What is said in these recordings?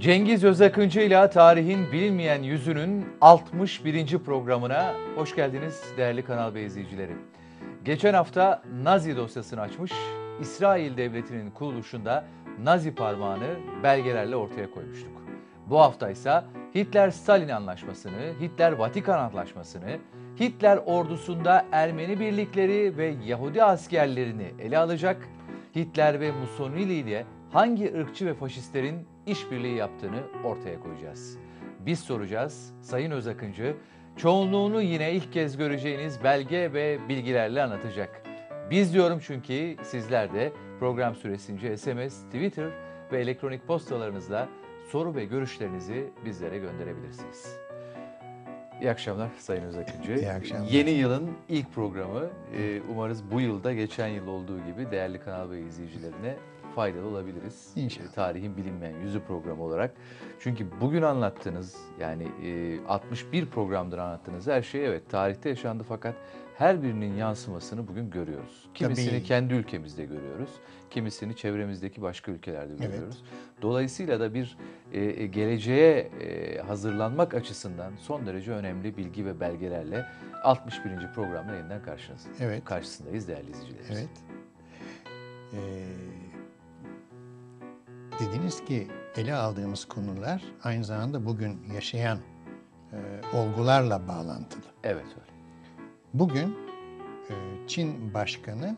Cengiz Özakıncı ile Tarihin Bilinmeyen Yüzünün 61. programına hoş geldiniz değerli Kanal B izleyicileri. Geçen hafta Nazi dosyasını açmış, İsrail Devleti'nin kuruluşunda Nazi parmağını belgelerle ortaya koymuştuk. Bu hafta ise Hitler-Stalin anlaşmasını, Hitler-Vatikan anlaşmasını, Hitler ordusunda Ermeni birlikleri ve Yahudi askerlerini ele alacak, Hitler ve Mussolini ile hangi ırkçı ve faşistlerin işbirliği yaptığını ortaya koyacağız. Biz soracağız, Sayın Özakıncı çoğunluğunu yine ilk kez göreceğiniz belge ve bilgilerle anlatacak. Biz diyorum çünkü sizler de program süresince SMS, Twitter ve elektronik postalarınızla soru ve görüşlerinizi bizlere gönderebilirsiniz. İyi akşamlar Sayın Özakıncı. İyi akşamlar. Yeni yılın ilk programı. Ee, umarız bu yılda geçen yıl olduğu gibi değerli Kanal B izleyicilerine faydalı olabiliriz. İnşallah. Ee, tarihin bilinmeyen yüzü programı olarak. Çünkü bugün anlattığınız yani 61 e, programdır anlattığınız her şey evet tarihte yaşandı fakat her birinin yansımasını bugün görüyoruz. Kimisini Tabii. kendi ülkemizde görüyoruz, kimisini çevremizdeki başka ülkelerde görüyoruz. Evet. Dolayısıyla da bir e, e, geleceğe e, hazırlanmak açısından son derece önemli bilgi ve belgelerle 61. programla yeniden karşınızdayız. Evet. Karşısındayız değerli izleyicilerimiz. Evet. Ee, dediniz ki ele aldığımız konular aynı zamanda bugün yaşayan e, olgularla bağlantılı. Evet öyle. Bugün e, Çin Başkanı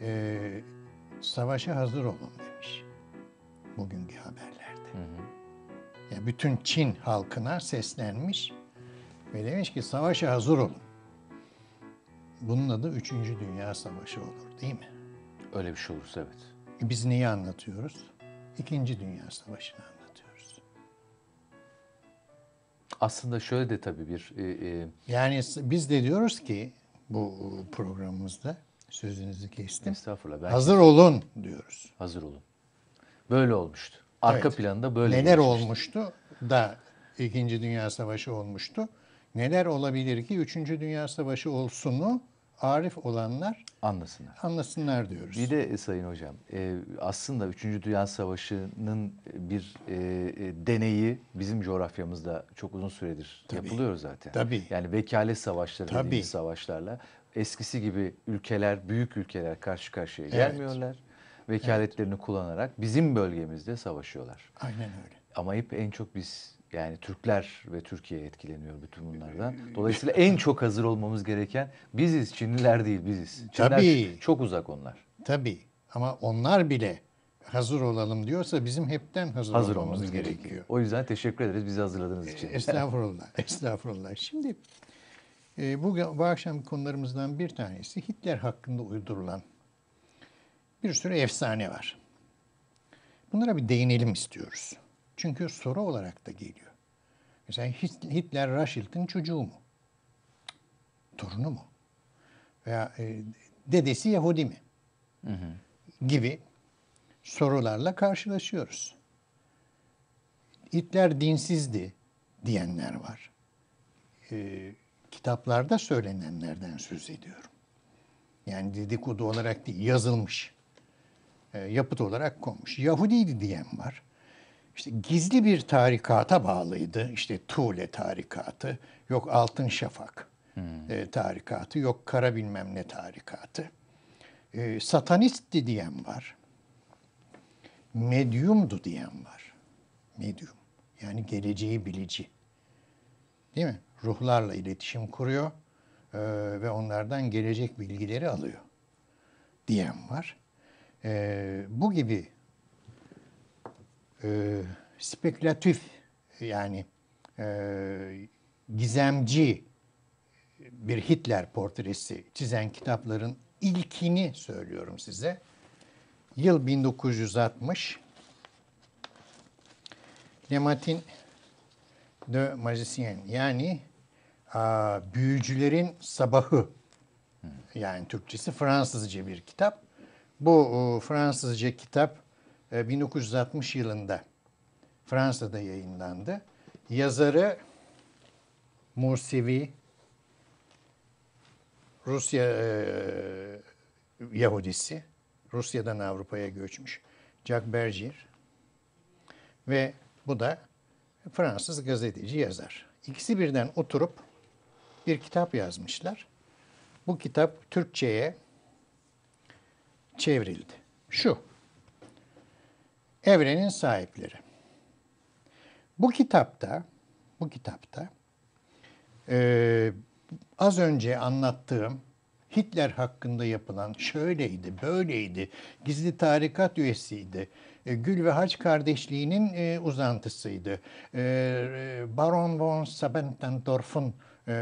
e, savaşa hazır olun demiş. Bugünkü haberlerde. Hı hı. Yani bütün Çin halkına seslenmiş ve demiş ki savaşa hazır olun. Bunun adı 3. Dünya Savaşı olur değil mi? Öyle bir şey olursa evet. E biz niye anlatıyoruz? İkinci Dünya Savaşı'nı anlatıyoruz. Aslında şöyle de tabii bir... E, e... Yani biz de diyoruz ki bu e, programımızda sözünüzü kestim. Estağfurullah. Ben hazır olun diyoruz. Hazır olun. Böyle olmuştu. Arka evet. planda böyle Neler gelişmişti. olmuştu da İkinci Dünya Savaşı olmuştu. Neler olabilir ki Üçüncü Dünya Savaşı olsunu arif olanlar anlasınlar. Anlasınlar diyoruz. Bir de e, Sayın Hocam e, aslında 3. Dünya Savaşı'nın e, bir deneyi bizim coğrafyamızda çok uzun süredir Tabii. yapılıyor zaten. Tabii. Yani vekalet savaşları Tabii. dediğimiz savaşlarla eskisi gibi ülkeler, büyük ülkeler karşı karşıya evet. gelmiyorlar. Vekaletlerini evet. kullanarak bizim bölgemizde savaşıyorlar. Aynen öyle. Ama hep en çok biz yani Türkler ve Türkiye etkileniyor bütün ee, bunlardan. Dolayısıyla en çok hazır olmamız gereken biziz. Çinliler değil biziz. Çinliler Tabii. çok uzak onlar. Tabii ama onlar bile hazır olalım diyorsa bizim hepten hazır, hazır olmamız, olmamız gerekiyor. gerekiyor. O yüzden teşekkür ederiz bizi hazırladığınız e, için. Estağfurullah. estağfurullah. Şimdi bugün e, bu akşam konularımızdan bir tanesi Hitler hakkında uydurulan bir sürü efsane var. Bunlara bir değinelim istiyoruz. Çünkü soru olarak da geliyor. Mesela Hitler Raşilt'in çocuğu mu? Torunu mu? Veya e, dedesi Yahudi mi? Hı hı. Gibi sorularla karşılaşıyoruz. Hitler dinsizdi diyenler var. E, kitaplarda söylenenlerden söz ediyorum. Yani dedikodu olarak değil, yazılmış. E, yapıt olarak konmuş. Yahudiydi diyen var işte gizli bir tarikata bağlıydı. İşte Tule tarikatı, yok Altın Şafak hmm. E, tarikatı, yok Kara bilmem ne tarikatı. E, satanisti diyen var. Medyumdu diyen var. Medyum. Yani geleceği bilici. Değil mi? Ruhlarla iletişim kuruyor e, ve onlardan gelecek bilgileri alıyor diyen var. E, bu gibi e, spekülatif yani e, gizemci bir Hitler portresi çizen kitapların ilkini söylüyorum size. Yıl 1960. Le Matin de Magicien yani a, Büyücülerin Sabahı yani Türkçesi Fransızca bir kitap. Bu o, e, Fransızca kitap 1960 ee, yılında Fransa'da yayınlandı. Yazarı Mursivi Rusya e, Yahudisi, Rusya'dan Avrupa'ya göçmüş Jack Berger ve bu da Fransız gazeteci yazar. İkisi birden oturup bir kitap yazmışlar. Bu kitap Türkçe'ye çevrildi. Şu Evrenin sahipleri. Bu kitapta, bu kitapta e, az önce anlattığım Hitler hakkında yapılan şöyleydi, böyleydi, gizli tarikat üyesiydi, e, Gül ve Haç kardeşliğinin e, uzantısıydı. E, e Baron von Sabentendorf'un e,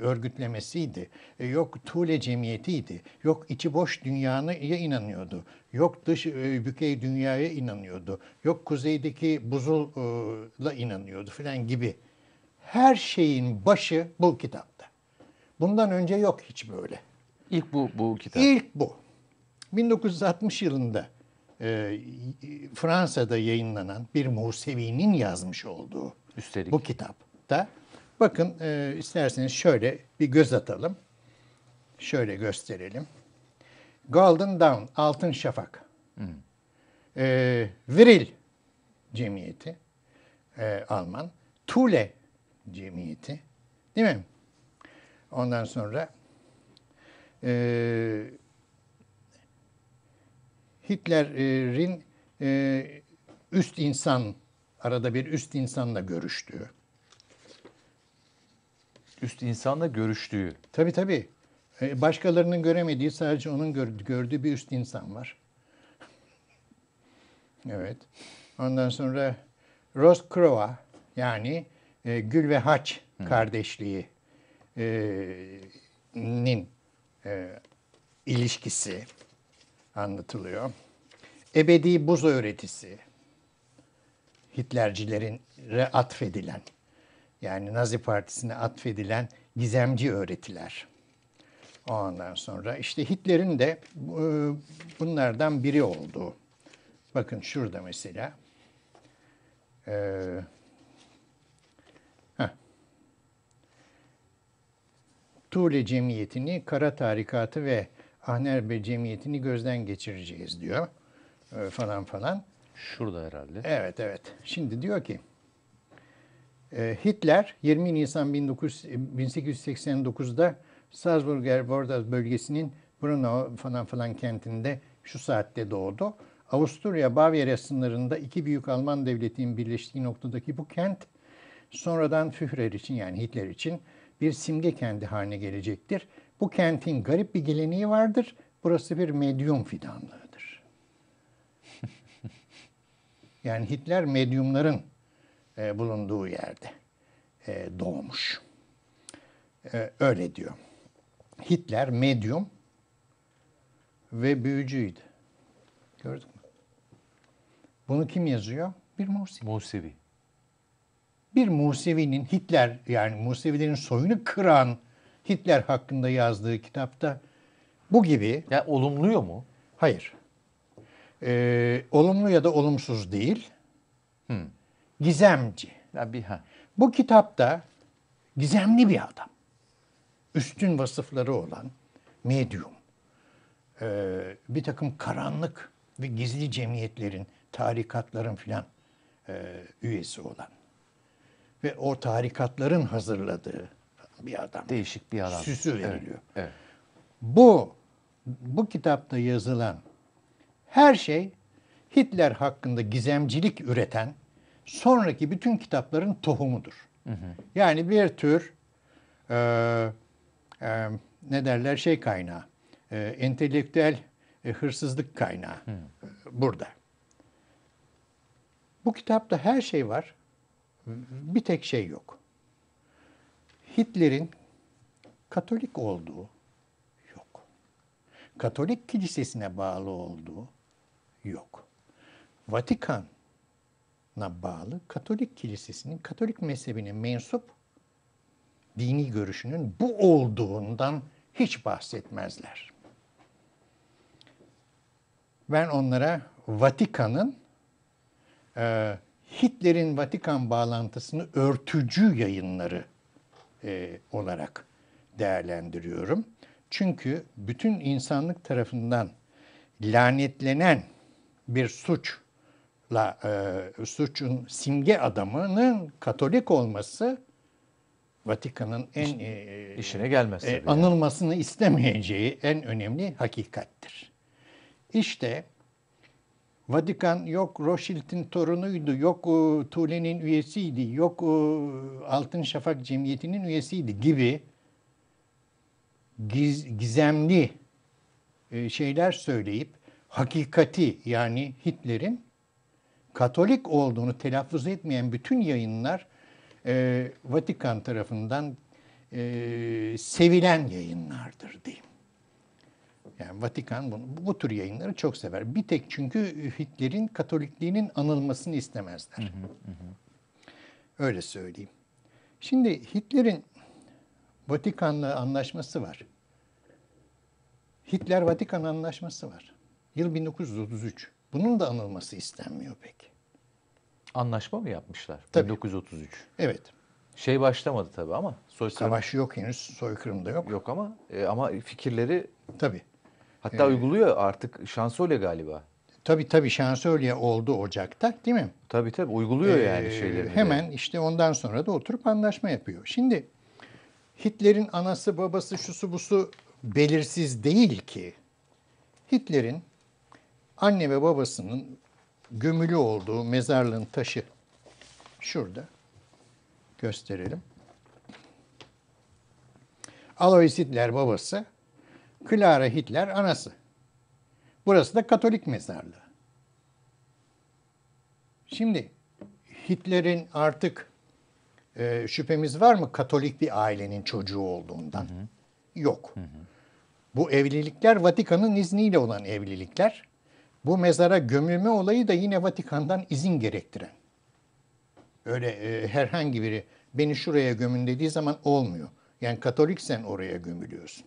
örgütlemesiydi. E, yok Tule cemiyetiydi. Yok içi boş dünyaya inanıyordu. Yok dış e, bükey dünyaya inanıyordu. Yok kuzeydeki buzulla inanıyordu filan gibi. Her şeyin başı bu kitapta. Bundan önce yok hiç böyle. İlk bu bu kitap. İlk bu. 1960 yılında e, Fransa'da yayınlanan bir Musevi'nin yazmış olduğu Üstelik. bu da. Bakın e, isterseniz şöyle bir göz atalım. Şöyle gösterelim. Golden Dawn, Altın Şafak. Hmm. E, Viril Cemiyeti, e, Alman. Tule Cemiyeti, değil mi? Ondan sonra e, Hitler'in e, üst insan, arada bir üst insanla görüştüğü, üst insanla görüştüğü. Tabii tabii. E, başkalarının göremediği sadece onun gördüğü bir üst insan var. Evet. Ondan sonra Rose Crowe yani e, Gül ve Haç Hı. kardeşliği e, nin e, ilişkisi anlatılıyor. Ebedi buz öğretisi Hitlercilerin atfedilen yani Nazi Partisi'ne atfedilen gizemci öğretiler. O andan sonra işte Hitler'in de e, bunlardan biri olduğu. Bakın şurada mesela. Ee, Tule Cemiyeti'ni, Kara Tarikatı ve Ahnerbe Cemiyeti'ni gözden geçireceğiz diyor. Ee, falan falan. Şurada herhalde. Evet evet. Şimdi diyor ki ee, Hitler 20 Nisan 1889'da Salzburger Vordas bölgesinin Bruno falan falan kentinde şu saatte doğdu. Avusturya Bavyera sınırında iki büyük Alman devletinin birleştiği noktadaki bu kent sonradan Führer için yani Hitler için bir simge kendi haline gelecektir. Bu kentin garip bir geleneği vardır. Burası bir medyum fidanlığıdır. yani Hitler medyumların e, bulunduğu yerde e, doğmuş. E, öyle diyor. Hitler medyum ve büyücüydü. Gördük mü? Bunu kim yazıyor? Bir Musevi. Musevi. Bir Musevi'nin Hitler yani Musevilerin soyunu kıran Hitler hakkında yazdığı kitapta bu gibi. Ya olumluyor mu? Hayır. Ee, olumlu ya da olumsuz değil. Hmm. Gizemci. Abiha. Bu kitapta gizemli bir adam. Üstün vasıfları olan medyum. Ee, bir takım karanlık ve gizli cemiyetlerin, tarikatların filan e, üyesi olan. Ve o tarikatların hazırladığı bir adam. Değişik bir adam. Süsü veriliyor. Evet, evet. Bu bu kitapta yazılan her şey Hitler hakkında gizemcilik üreten sonraki bütün kitapların tohumudur. Hı hı. Yani bir tür e, e, ne derler şey kaynağı, e, entelektüel e, hırsızlık kaynağı hı. E, burada. Bu kitapta her şey var, bir tek şey yok. Hitler'in Katolik olduğu yok. Katolik kilisesine bağlı olduğu yok. Vatikan bağlı Katolik Kilisesi'nin Katolik mezhebine mensup dini görüşünün bu olduğundan hiç bahsetmezler. Ben onlara Vatikan'ın e, Hitler'in Vatikan bağlantısını örtücü yayınları e, olarak değerlendiriyorum. Çünkü bütün insanlık tarafından lanetlenen bir suç la e, suçun simge adamının Katolik olması Vatikan'ın en e, işine gelmez. E, anılmasını yani. istemeyeceği en önemli hakikattir. İşte Vatikan yok Rothschild'in torunuydu, yok e, Tule'nin üyesiydi, yok e, Altın Şafak Cemiyeti'nin üyesiydi gibi giz, gizemli e, şeyler söyleyip hakikati yani Hitler'in Katolik olduğunu telaffuz etmeyen bütün yayınlar e, Vatikan tarafından e, sevilen yayınlardır diyeyim. Yani Vatikan bunu, bu tür yayınları çok sever. Bir tek çünkü Hitler'in Katolikliğinin anılmasını istemezler. Hı hı hı. Öyle söyleyeyim. Şimdi Hitler'in Vatikan'la anlaşması var. Hitler Vatikan anlaşması var. Yıl 1933. Bunun da anılması istenmiyor pek. Anlaşma mı yapmışlar? Tabii. 1933. Evet. Şey başlamadı tabii ama soykırım. Savaş yok henüz, soykırım da yok. Yok ama e, ama fikirleri tabii. Hatta ee, uyguluyor artık şansölye galiba. Tabii tabii şansölye oldu Ocak'ta değil mi? Tabii tabii uyguluyor ee, yani şeyleri. Hemen de. işte ondan sonra da oturup anlaşma yapıyor. Şimdi Hitler'in anası babası şusu busu belirsiz değil ki. Hitler'in anne ve babasının gömülü olduğu mezarlığın taşı şurada gösterelim. Alois Hitler babası, Clara Hitler anası. Burası da Katolik mezarlığı. Şimdi Hitler'in artık e, şüphemiz var mı Katolik bir ailenin çocuğu olduğundan? Hı hı. Yok. Hı hı. Bu evlilikler Vatikan'ın izniyle olan evlilikler. Bu mezara gömülme olayı da yine Vatikan'dan izin gerektiren. Öyle e, herhangi biri beni şuraya gömün dediği zaman olmuyor. Yani Katoliksen oraya gömülüyorsun.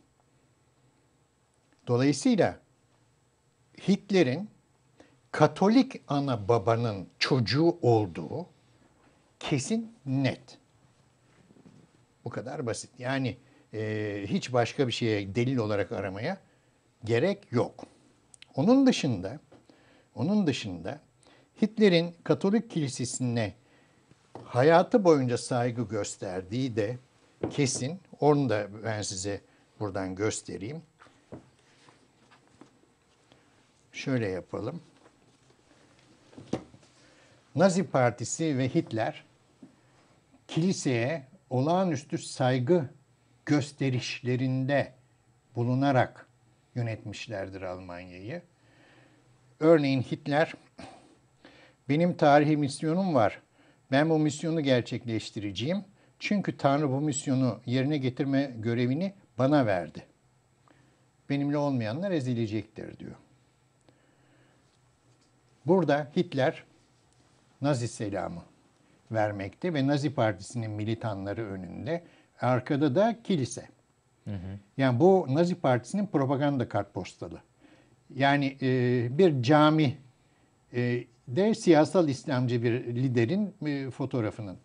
Dolayısıyla Hitler'in Katolik ana babanın çocuğu olduğu kesin net. Bu kadar basit. Yani e, hiç başka bir şeye delil olarak aramaya gerek yok. Onun dışında onun dışında Hitler'in Katolik Kilisesi'ne hayatı boyunca saygı gösterdiği de kesin. Onu da ben size buradan göstereyim. Şöyle yapalım. Nazi Partisi ve Hitler kiliseye olağanüstü saygı gösterişlerinde bulunarak yönetmişlerdir Almanya'yı. Örneğin Hitler, benim tarihi misyonum var. Ben bu misyonu gerçekleştireceğim. Çünkü Tanrı bu misyonu yerine getirme görevini bana verdi. Benimle olmayanlar ezilecektir diyor. Burada Hitler Nazi selamı vermekte ve Nazi Partisi'nin militanları önünde, arkada da kilise. Hı hı. Yani bu Nazi Partisi'nin propaganda kartpostalı. Yani e, bir cami e, de siyasal İslamcı bir liderin e, fotoğrafının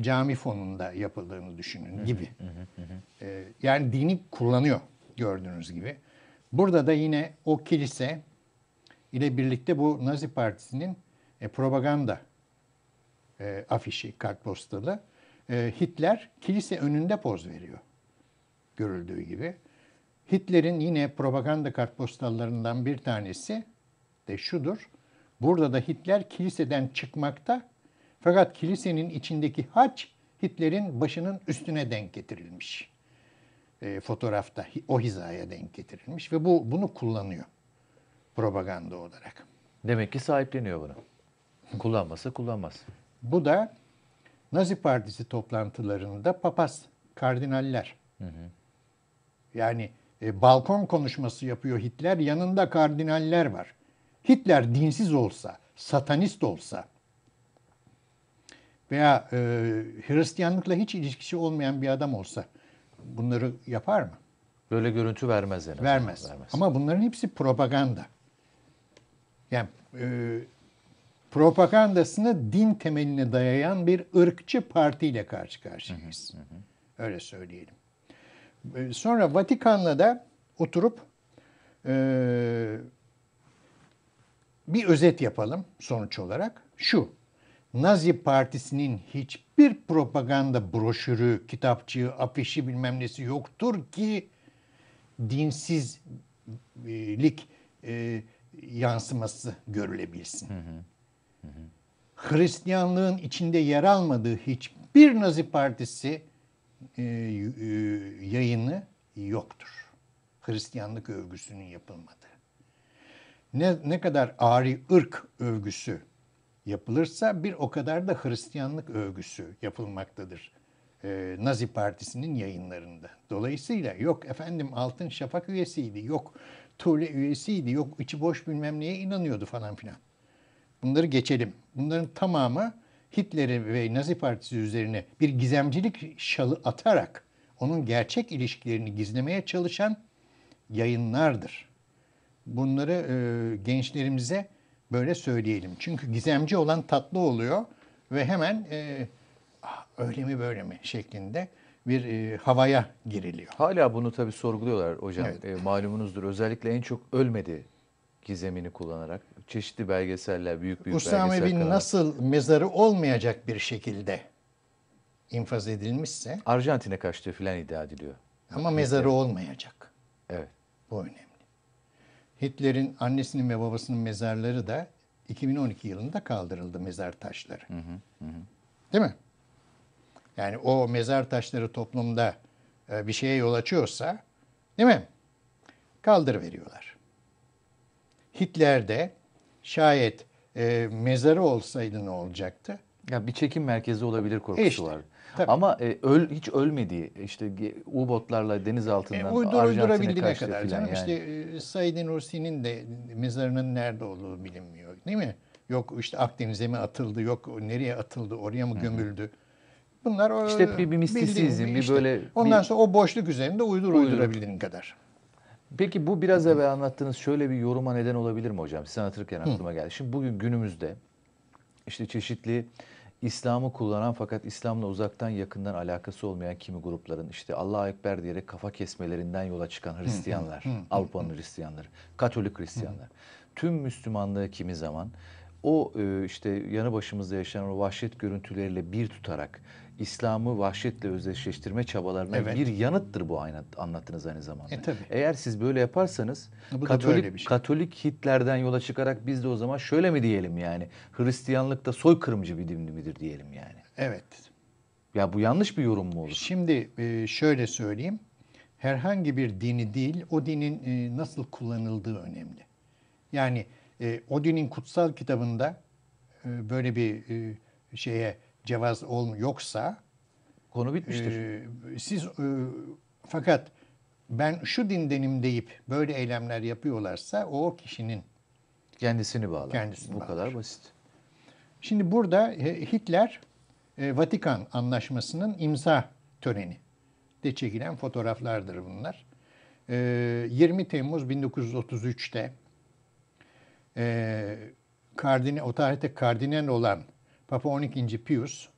cami fonunda yapıldığını düşünün gibi. Hı hı hı. E, yani dini kullanıyor gördüğünüz gibi. Burada da yine o kilise ile birlikte bu Nazi Partisi'nin e, propaganda e, afişi, kartpostalı. E, Hitler kilise önünde poz veriyor görüldüğü gibi. Hitler'in yine propaganda kartpostallarından bir tanesi de şudur. Burada da Hitler kiliseden çıkmakta fakat kilisenin içindeki haç Hitler'in başının üstüne denk getirilmiş. E, fotoğrafta o hizaya denk getirilmiş ve bu bunu kullanıyor propaganda olarak. Demek ki sahipleniyor bunu. Kullanması kullanmaz. Bu da Nazi Partisi toplantılarında papaz, kardinaller hı hı. Yani e, balkon konuşması yapıyor Hitler, yanında kardinaller var. Hitler dinsiz olsa, satanist olsa veya e, Hristiyanlıkla hiç ilişkisi olmayan bir adam olsa bunları yapar mı? Böyle görüntü vermez yani. Vermez. vermez. Ama bunların hepsi propaganda. Yani e, propagandasını din temeline dayayan bir ırkçı partiyle karşı karşıyayız. Hı hı hı. Öyle söyleyelim. Ee, sonra Vatikan'la da oturup e, bir özet yapalım sonuç olarak. Şu, Nazi Partisi'nin hiçbir propaganda broşürü, kitapçığı, afişi bilmem nesi yoktur ki dinsizlik e, yansıması görülebilsin. Hı hı. Hı hı. Hristiyanlığın içinde yer almadığı hiçbir Nazi Partisi e, e, yayını yoktur. Hristiyanlık övgüsünün yapılmadığı. Ne, ne kadar ari ırk övgüsü yapılırsa bir o kadar da Hristiyanlık övgüsü yapılmaktadır e, Nazi Partisi'nin yayınlarında. Dolayısıyla yok efendim Altın Şafak üyesiydi, yok Tuğle üyesiydi, yok içi boş bilmem neye inanıyordu falan filan. Bunları geçelim. Bunların tamamı Hitleri ve Nazi Partisi üzerine bir gizemcilik şalı atarak onun gerçek ilişkilerini gizlemeye çalışan yayınlardır. Bunları e, gençlerimize böyle söyleyelim. Çünkü gizemci olan tatlı oluyor ve hemen e, ah, öyle mi böyle mi şeklinde bir e, havaya giriliyor. Hala bunu tabii sorguluyorlar hocam. Evet. E, malumunuzdur özellikle en çok ölmedi gizemini kullanarak çeşitli belgeseller, büyük büyük Usame belgesel bin kanal. nasıl mezarı olmayacak bir şekilde infaz edilmişse. Arjantin'e kaçtığı filan iddia ediliyor. Ama mezarı Hitler. olmayacak. Evet. Bu önemli. Hitler'in annesinin ve babasının mezarları da 2012 yılında kaldırıldı mezar taşları. Hı hı, hı. Değil mi? Yani o mezar taşları toplumda e, bir şeye yol açıyorsa, değil mi? Kaldır veriyorlar. Hitler de şayet e, mezarı olsaydı ne olacaktı? Ya bir çekim merkezi olabilir korkusu işte, var. Tabii. Ama e, öl, hiç ölmediği işte U-botlarla deniz altından e, uydur, uydurabildiğine kadar canım. Yani. İşte e, Said de mezarının nerede olduğu bilinmiyor değil mi? Yok işte Akdeniz'e mi atıldı yok nereye atıldı oraya mı gömüldü? Hı-hı. Bunlar işte bir, bir mistisizm, bir işte. böyle... Ondan bir... sonra o boşluk üzerinde uydur uydurabildiğin kadar. Peki bu biraz evvel anlattığınız şöyle bir yoruma neden olabilir mi hocam? Siz anlatırken aklıma geldi. Şimdi bugün günümüzde işte çeşitli İslam'ı kullanan fakat İslam'la uzaktan yakından alakası olmayan kimi grupların işte Allah'a Ekber diyerek kafa kesmelerinden yola çıkan Hristiyanlar, Avrupa'nın Hristiyanları, Katolik Hristiyanlar, tüm Müslümanlığı kimi zaman o e, işte yanı başımızda yaşanan o vahşet görüntüleriyle bir tutarak İslam'ı vahşetle özdeşleştirme çabalarına evet. bir yanıttır bu aynı, anlattığınız aynı zamanda. E, tabii. Eğer siz böyle yaparsanız bu Katolik, şey. Katolik Hitler'den yola çıkarak biz de o zaman şöyle mi diyelim yani Hristiyanlık da soykırımcı bir din midir diyelim yani. Evet. Ya bu yanlış bir yorum mu olur? Şimdi e, şöyle söyleyeyim. Herhangi bir dini değil o dinin e, nasıl kullanıldığı önemli. Yani e, o dinin kutsal kitabında böyle bir şeye cevaz olm yoksa konu bitmiştir. E, siz e, fakat ben şu dindenim deyip böyle eylemler yapıyorlarsa o kişinin kendisini bağlar. Kendisini Bu bağlar. kadar basit. Şimdi burada Hitler Vatikan Anlaşması'nın imza töreni de çekilen fotoğraflardır bunlar. 20 Temmuz 1933'te kardine o tarihte kardinal olan Papa 12. Pius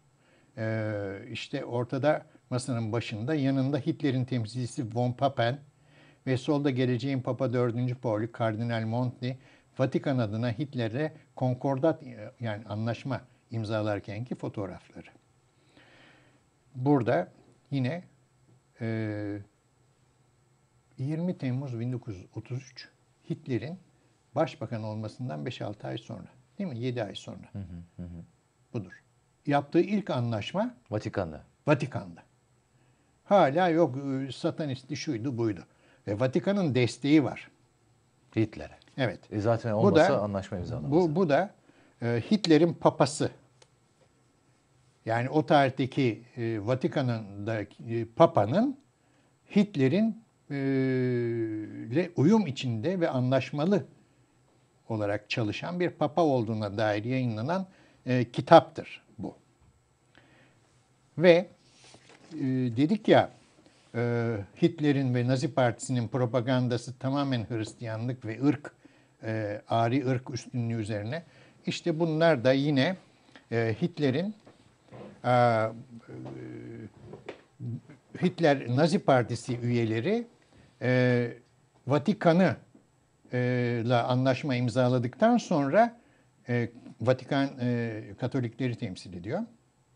e, işte ortada masanın başında yanında Hitler'in temsilcisi von Papen ve solda geleceğin Papa 4. Pauli Kardinal Monti, Vatikan adına Hitler'e konkordat e, yani anlaşma imzalarkenki fotoğrafları. Burada yine e, 20 Temmuz 1933 Hitler'in başbakan olmasından 5-6 ay sonra değil mi? 7 ay sonra. Hı hı hı budur. Yaptığı ilk anlaşma Vatikan'da. Vatikan'da. Hala yok e, satanisti şuydu buydu. Ve Vatikan'ın desteği var. Hitler'e. Evet. E zaten olmasa bu da, anlaşma imzalamaz. Bu, bu da e, Hitler'in papası. Yani o tarihteki e, Vatikan'ın da e, papanın Hitler'in e, uyum içinde ve anlaşmalı olarak çalışan bir papa olduğuna dair yayınlanan e, kitaptır bu. Ve e, dedik ya e, Hitler'in ve Nazi Partisi'nin propagandası tamamen Hristiyanlık ve ırk, e, ari ırk üstünlüğü üzerine. İşte bunlar da yine e, Hitler'in e, Hitler Nazi Partisi üyeleri e, Vatikan'ı e, la anlaşma imzaladıktan sonra e, Vatikan e, Katolikleri temsil ediyor.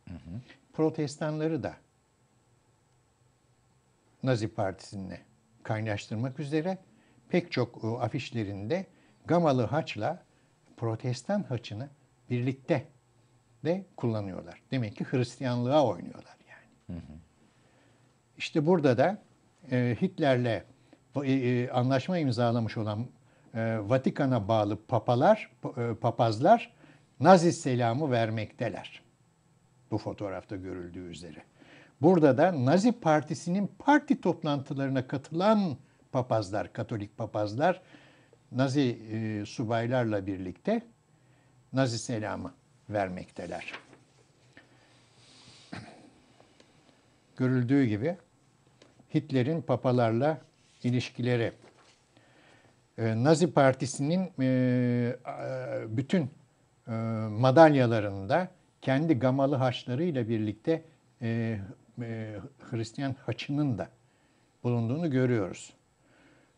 Hı hı. Protestanları da Nazi partisini kaynaştırmak üzere pek çok e, afişlerinde gamalı haçla protestan haçını birlikte de kullanıyorlar. Demek ki Hristiyanlığa oynuyorlar yani. Hı hı. İşte burada da e, Hitler'le e, e, anlaşma imzalamış olan e, Vatikan'a bağlı papalar, e, papazlar Nazi selamı vermekteler. Bu fotoğrafta görüldüğü üzere. Burada da Nazi Partisi'nin parti toplantılarına katılan papazlar, Katolik papazlar Nazi e, subaylarla birlikte Nazi selamı vermekteler. Görüldüğü gibi Hitler'in papalarla ilişkileri, e, Nazi Partisi'nin e, bütün e, madalyalarında kendi gamalı haçlarıyla birlikte e, e, Hristiyan haçının da bulunduğunu görüyoruz.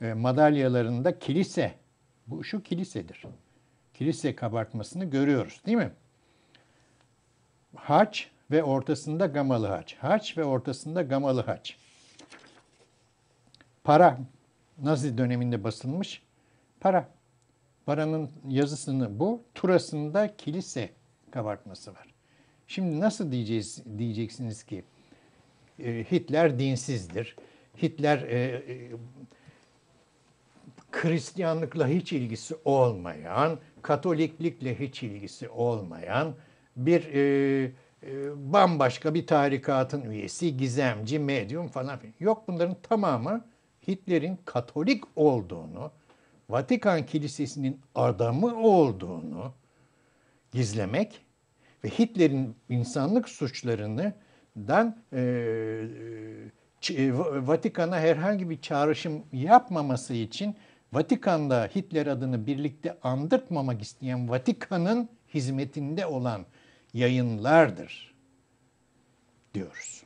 E, madalyalarında kilise, bu şu kilisedir. Kilise kabartmasını görüyoruz değil mi? Haç ve ortasında gamalı haç. Haç ve ortasında gamalı haç. Para Nazi döneminde basılmış para. Para'nın yazısını bu. Turasında kilise kabartması var. Şimdi nasıl diyeceğiz diyeceksiniz ki e, Hitler dinsizdir. Hitler e, e, Hristiyanlıkla hiç ilgisi olmayan, Katoliklikle hiç ilgisi olmayan bir e, e bambaşka bir tarikatın üyesi, gizemci, medyum falan. Yok bunların tamamı Hitler'in Katolik olduğunu, Vatikan Kilisesi'nin adamı olduğunu gizlemek ve Hitler'in insanlık suçlarından e, e Vatikan'a herhangi bir çağrışım yapmaması için Vatikan'da Hitler adını birlikte andırtmamak isteyen Vatikan'ın hizmetinde olan yayınlardır diyoruz.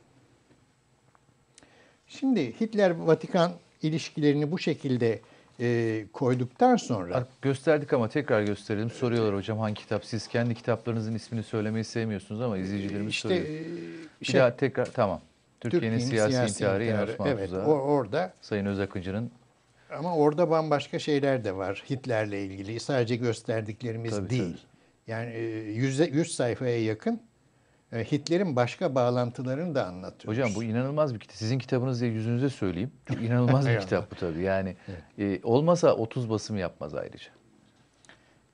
Şimdi Hitler Vatikan ilişkilerini bu şekilde e, koyduktan sonra... Artık gösterdik ama tekrar gösterelim. Soruyorlar hocam hangi kitap? Siz kendi kitaplarınızın ismini söylemeyi sevmiyorsunuz ama izleyicilerimiz işte, soruyor. E, Bir şey, daha tekrar tamam. Türkiye'nin siyasi, siyasi intiharı, intiharı Osman evet, Tuzağı. orada. Sayın Özakıncı'nın. Ama orada bambaşka şeyler de var Hitler'le ilgili. Sadece gösterdiklerimiz tabii, değil. Tabii. Yani 100, e, 100 sayfaya yakın e, Hitler'in başka bağlantılarını da anlatıyor. Hocam bu inanılmaz bir kitap. Sizin kitabınız diye yüzünüze söyleyeyim. Çok inanılmaz bir kitap bu tabii. Yani evet. e, olmasa 30 basım yapmaz ayrıca.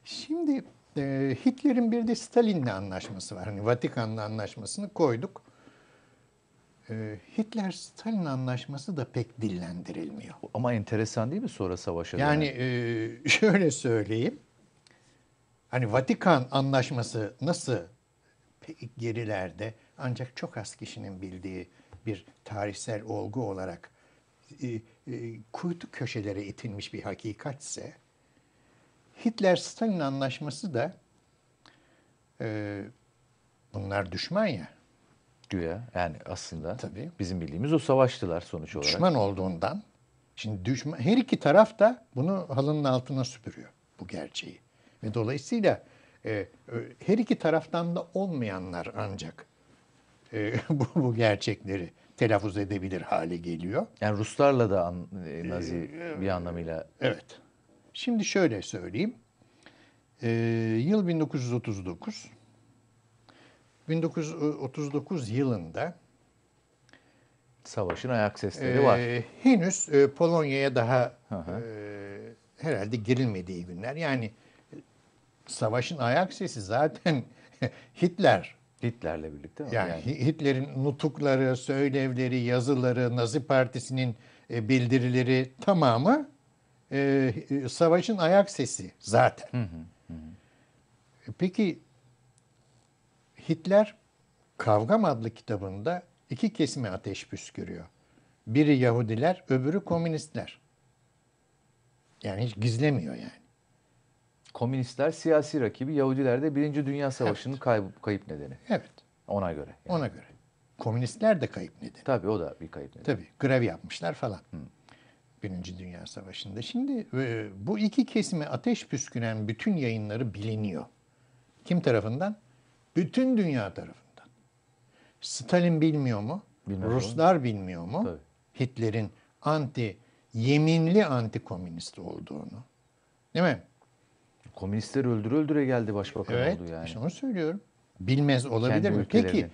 Şimdi e, Hitler'in bir de Stalin'le anlaşması var. Hani Vatikan'la anlaşmasını koyduk. E, Hitler Stalin anlaşması da pek dillendirilmiyor. Ama enteresan değil mi sonra savaşa? Yani e, şöyle söyleyeyim. Hani Vatikan anlaşması nasıl gerilerde ancak çok az kişinin bildiği bir tarihsel olgu olarak e, e, kuytu köşelere itilmiş bir hakikatse Hitler-Stalin anlaşması da e, bunlar düşman ya. Güya yani aslında Tabii. bizim bildiğimiz o savaştılar sonuç olarak. Düşman olduğundan şimdi düşman her iki taraf da bunu halının altına süpürüyor bu gerçeği. Ve dolayısıyla e, her iki taraftan da olmayanlar ancak e, bu, bu gerçekleri telaffuz edebilir hale geliyor. Yani Ruslarla da e, Nazi bir anlamıyla. Evet. Şimdi şöyle söyleyeyim. Ee, yıl 1939. 1939 yılında savaşın ayak sesleri e, var. Henüz e, Polonya'ya daha hı hı. E, herhalde girilmediği günler. Yani savaşın ayak sesi zaten Hitler. Hitler'le birlikte mi? Yani, yani. Hitler'in nutukları, söylevleri, yazıları, Nazi Partisi'nin e, bildirileri tamamı e, savaşın ayak sesi zaten. Hı hı, hı. E, peki Hitler Kavgam adlı kitabında iki kesime ateş püskürüyor. Biri Yahudiler, öbürü komünistler. Yani hiç gizlemiyor yani komünistler siyasi rakibi, Yahudiler de Birinci Dünya Savaşı'nın evet. kayıp, kayıp nedeni. Evet. Ona göre. Yani. Ona göre. Komünistler de kayıp nedeni. Tabii o da bir kayıp nedeni. Tabii grev yapmışlar falan. Hı. Birinci Dünya Savaşı'nda. Şimdi e, bu iki kesime ateş püskünen bütün yayınları biliniyor. Kim tarafından? Bütün dünya tarafından. Stalin bilmiyor mu? Bilmiyor Ruslar bilmiyor mu? Tabii. Hitler'in anti, yeminli anti komünist olduğunu. Değil mi? Komünistler öldüre öldüre geldi başbakan evet, oldu yani. Evet, onu söylüyorum. Bilmez olabilir Kendi mi? Peki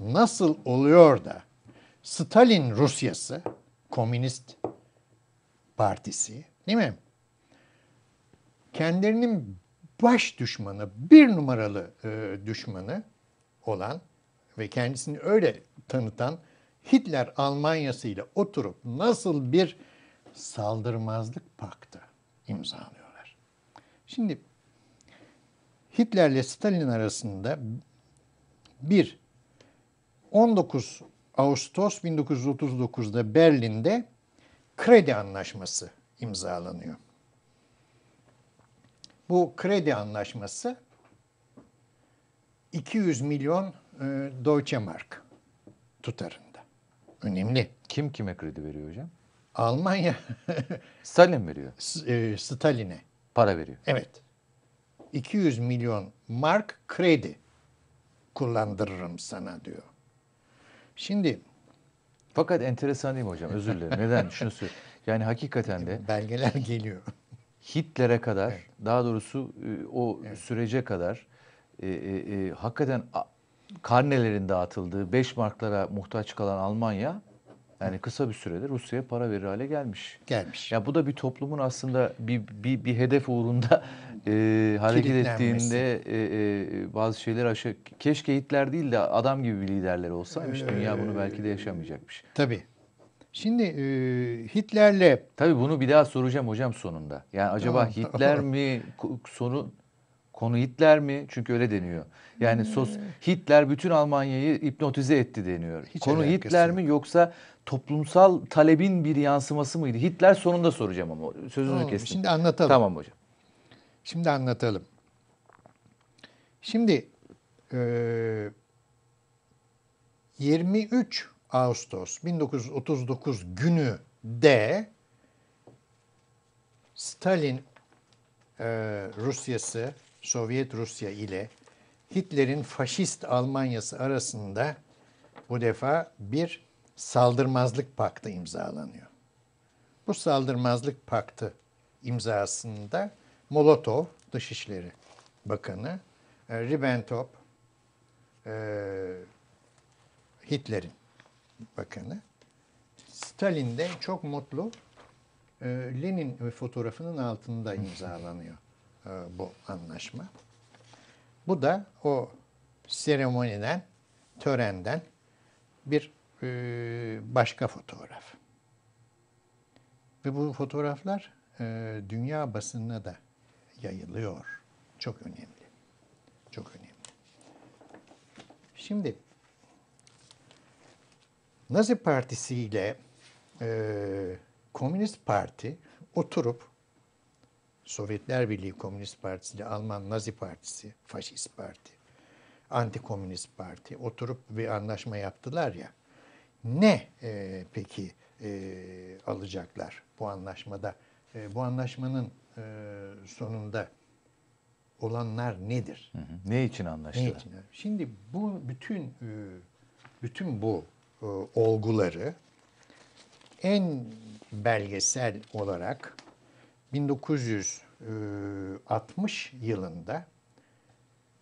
nasıl oluyor da Stalin Rusyası, Komünist Partisi değil mi? Kendilerinin baş düşmanı, bir numaralı e, düşmanı olan ve kendisini öyle tanıtan Hitler Almanyası ile oturup nasıl bir saldırmazlık paktı imzalıyorlar. Şimdi Hitler ile Stalin arasında bir 19 Ağustos 1939'da Berlin'de kredi anlaşması imzalanıyor. Bu kredi anlaşması 200 milyon e, Deutsche Mark tutarında. Önemli. Kim kime kredi veriyor hocam? Almanya. Stalin veriyor. S- e, Stalin'e. Para veriyor. Evet. 200 milyon mark kredi kullandırırım sana diyor. Şimdi fakat enteresan değil mi hocam? Özür dilerim. Neden? Şunu söyle. Yani hakikaten de belgeler geliyor. Hitler'e kadar, evet. daha doğrusu e, o evet. sürece kadar e, e, e hakikaten karnelerin dağıtıldığı 5 marklara muhtaç kalan Almanya yani kısa bir sürede Rusya'ya para verir hale gelmiş. Gelmiş. Ya bu da bir toplumun aslında bir bir, bir hedef uğrunda e, hareket ettiğinde e, e, bazı şeyler aşağı... Keşke Hitler değil de adam gibi bir liderler olsaymış. Ee, Dünya bunu belki de yaşamayacakmış. Tabii. Şimdi e, Hitler'le... Tabii bunu bir daha soracağım hocam sonunda. Yani acaba Hitler mi sonu konu Hitler mi? Çünkü öyle deniyor. Yani sos hmm. Hitler bütün Almanya'yı hipnotize etti deniyor. Hiç konu Hitler mi yoksa toplumsal talebin bir yansıması mıydı? Hitler sonunda soracağım ama sözünü tamam, kestim. Şimdi anlatalım. Tamam hocam. Şimdi anlatalım. Şimdi e, 23 Ağustos 1939 günü de Stalin e, Rusyası, Sovyet Rusya ile Hitler'in faşist Almanyası arasında bu defa bir saldırmazlık paktı imzalanıyor. Bu saldırmazlık paktı imzasında Molotov Dışişleri Bakanı, e, Ribbentrop e, Hitler'in bakanı. Stalin de çok mutlu e, Lenin fotoğrafının altında imzalanıyor e, bu anlaşma. Bu da o seremoniden, törenden bir e, başka fotoğraf. Ve bu fotoğraflar e, dünya basınına da yayılıyor. Çok önemli. Çok önemli. Şimdi Nazi Partisi ile e, Komünist Parti oturup Sovyetler Birliği Komünist Partisi ile Alman Nazi Partisi, Faşist Parti, Antikomünist Parti oturup bir anlaşma yaptılar ya. Ne e, peki e, alacaklar bu anlaşmada? E, bu anlaşmanın e, sonunda olanlar nedir? Hı hı. Ne için anlaştılar? Ne için? Şimdi bu bütün e, bütün bu e, olguları en belgesel olarak 1960 e, yılında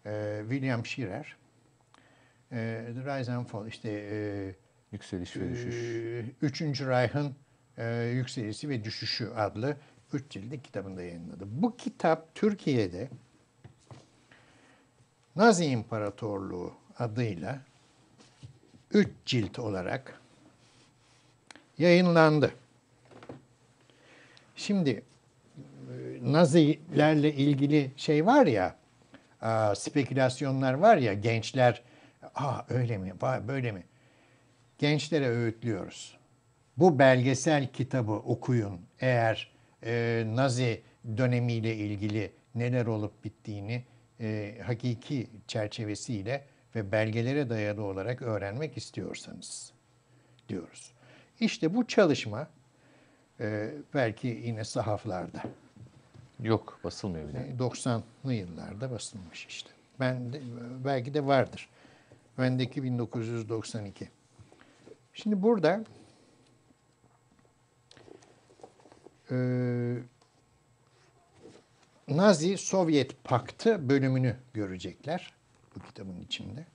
e, William Shirer, e, The Rise and Fall işte e, Yükseliş ve e, Düşüş. Üçüncü Reich'ın e, Yükselişi ve Düşüşü adlı Üç ciltlik kitabında yayınladı. Bu kitap Türkiye'de Nazi İmparatorluğu adıyla üç cilt olarak yayınlandı. Şimdi e, Nazilerle ilgili şey var ya, spekülasyonlar var ya gençler, ah öyle mi, böyle mi? Gençlere öğütlüyoruz. Bu belgesel kitabı okuyun eğer e, Nazi dönemiyle ilgili neler olup bittiğini e, hakiki çerçevesiyle ve belgelere dayalı olarak öğrenmek istiyorsanız diyoruz. İşte bu çalışma e, belki yine sahaflarda. Yok basılmıyor bile. 90'lı e, yıllarda basılmış işte. Ben de, belki de vardır. Bendeki 1992. Şimdi burada Ee, Nazi Sovyet Paktı bölümünü görecekler bu kitabın içinde.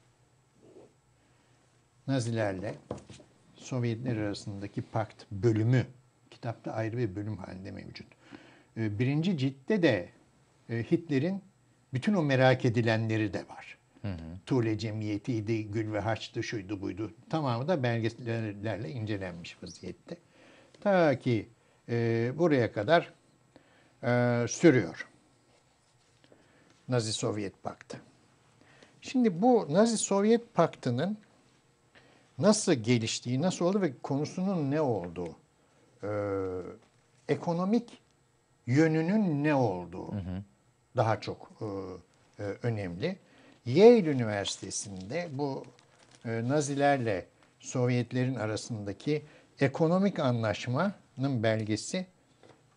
Nazilerle Sovyetler arasındaki pakt bölümü kitapta ayrı bir bölüm halinde mevcut. Ee, birinci ciltte de e, Hitler'in bütün o merak edilenleri de var. Hı hı. Tule Cemiyeti'ydi, Gül ve Haç'tı, şuydu buydu. Tamamı da belgelerle incelenmiş vaziyette. Ta ki e, buraya kadar e, sürüyor. Nazi Sovyet Paktı. Şimdi bu Nazi Sovyet Paktı'nın nasıl geliştiği, nasıl oldu ve konusunun ne olduğu, e, ekonomik yönünün ne olduğu hı hı. daha çok e, e, önemli. Yale Üniversitesi'nde bu e, Nazilerle Sovyetlerin arasındaki ekonomik anlaşma bunun belgesi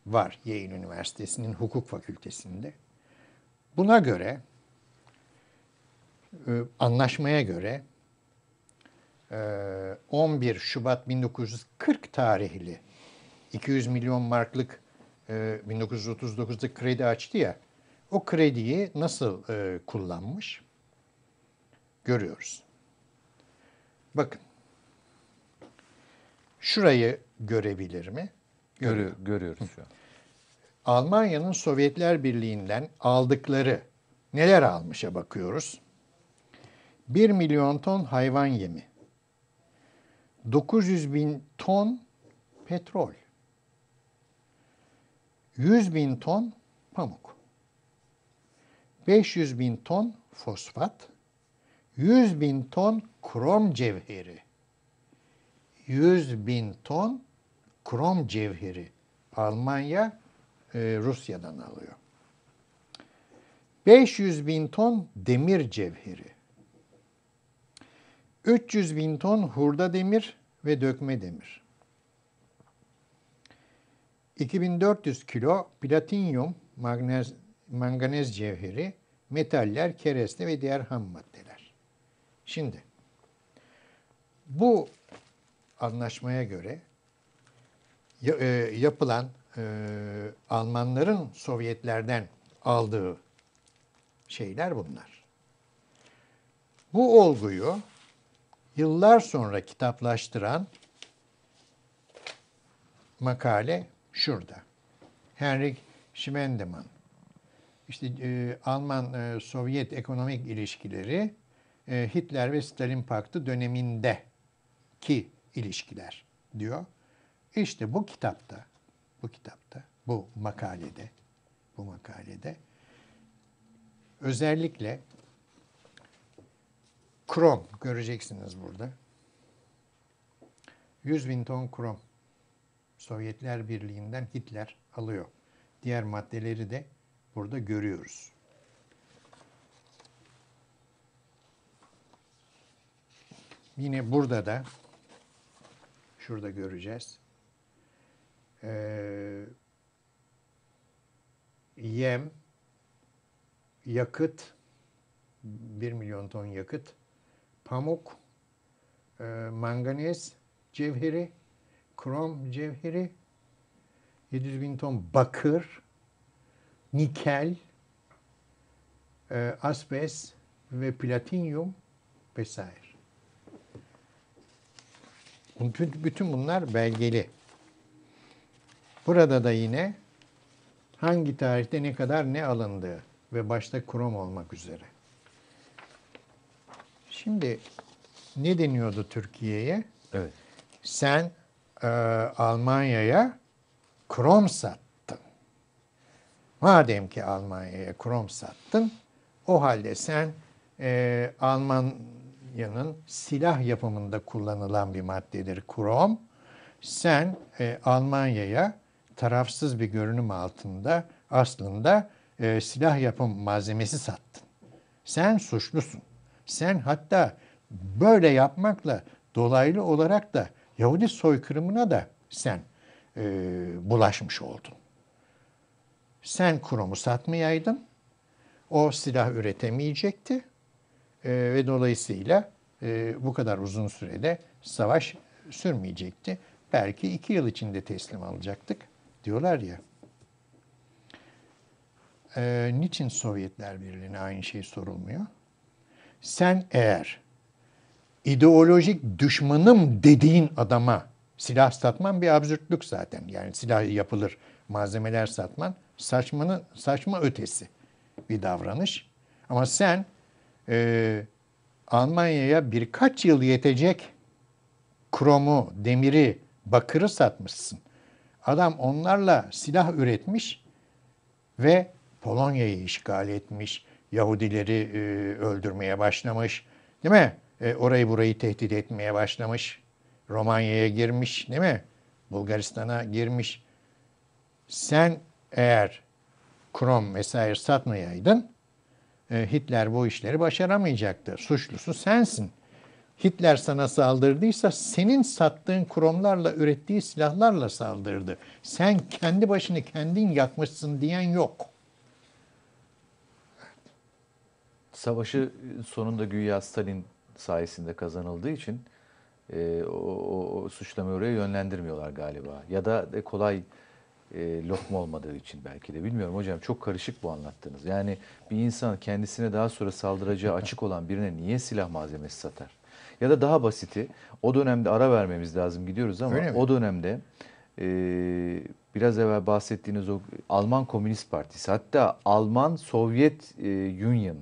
var Yale Üniversitesi'nin hukuk fakültesinde. Buna göre e, anlaşmaya göre 11 e, Şubat 1940 tarihli 200 milyon marklık 1939'da e, kredi açtı ya o krediyi nasıl kullanmış görüyoruz. Bakın Şurayı görebilir mi? Görüyor. Görüyoruz şu an. Almanya'nın Sovyetler Birliği'nden aldıkları neler almışa bakıyoruz. 1 milyon ton hayvan yemi, 900 bin ton petrol, 100 bin ton pamuk, 500 bin ton fosfat, 100 bin ton krom cevheri, 100 bin ton krom cevheri Almanya e, Rusya'dan alıyor. 500 bin ton demir cevheri. 300 bin ton hurda demir ve dökme demir. 2400 kilo platinyum, magnez, manganez cevheri, metaller, kereste ve diğer ham maddeler. Şimdi bu anlaşmaya göre e, yapılan e, Almanların Sovyetlerden aldığı şeyler bunlar. Bu olguyu yıllar sonra kitaplaştıran makale şurada. Henrik Schmendemann. İşte e, Alman e, Sovyet ekonomik ilişkileri e, Hitler ve Stalin Paktı döneminde ki ilişkiler diyor. İşte bu kitapta, bu kitapta, bu makalede, bu makalede özellikle krom göreceksiniz burada. 100 bin ton krom Sovyetler Birliği'nden Hitler alıyor. Diğer maddeleri de burada görüyoruz. Yine burada da Şurada göreceğiz. Ee, yem, yakıt, 1 milyon ton yakıt, pamuk, e, manganez cevheri, krom cevheri, 700 bin ton bakır, nikel, e, asbest ve platinyum vesaire. Bütün bunlar belgeli. Burada da yine hangi tarihte ne kadar ne alındığı ve başta krom olmak üzere. Şimdi ne deniyordu Türkiye'ye? Evet. Sen e, Almanya'ya krom sattın. Madem ki Almanya'ya krom sattın, o halde sen e, Alman Almanya'nın silah yapımında kullanılan bir maddedir krom. Sen e, Almanya'ya tarafsız bir görünüm altında aslında e, silah yapım malzemesi sattın. Sen suçlusun. Sen hatta böyle yapmakla dolaylı olarak da Yahudi soykırımına da sen e, bulaşmış oldun. Sen kromu satmayaydın. O silah üretemeyecekti e, ve dolayısıyla e, bu kadar uzun sürede savaş sürmeyecekti. Belki iki yıl içinde teslim alacaktık diyorlar ya. E, niçin Sovyetler Birliği'ne aynı şey sorulmuyor? Sen eğer ideolojik düşmanım dediğin adama silah satman bir absürtlük zaten. Yani silah yapılır, malzemeler satman saçmanın saçma ötesi bir davranış. Ama sen e, Almanya'ya birkaç yıl yetecek kromu, demiri, bakırı satmışsın. Adam onlarla silah üretmiş ve Polonya'yı işgal etmiş. Yahudileri e, öldürmeye başlamış. Değil mi? E, orayı burayı tehdit etmeye başlamış. Romanya'ya girmiş, değil mi? Bulgaristan'a girmiş. Sen eğer krom vesaire satmayaydın, e, Hitler bu işleri başaramayacaktı. Suçlusu sensin. Hitler sana saldırdıysa senin sattığın kromlarla ürettiği silahlarla saldırdı. Sen kendi başını kendin yakmışsın diyen yok. Savaşı sonunda güya Stalin sayesinde kazanıldığı için e, o, o, o suçlamayı oraya yönlendirmiyorlar galiba. Ya da e, kolay e, lokma olmadığı için belki de bilmiyorum hocam çok karışık bu anlattığınız. Yani bir insan kendisine daha sonra saldıracağı açık olan birine niye silah malzemesi satar? Ya da daha basiti o dönemde ara vermemiz lazım gidiyoruz ama o dönemde e, biraz evvel bahsettiğiniz o Alman Komünist Partisi hatta Alman Sovyet e, Union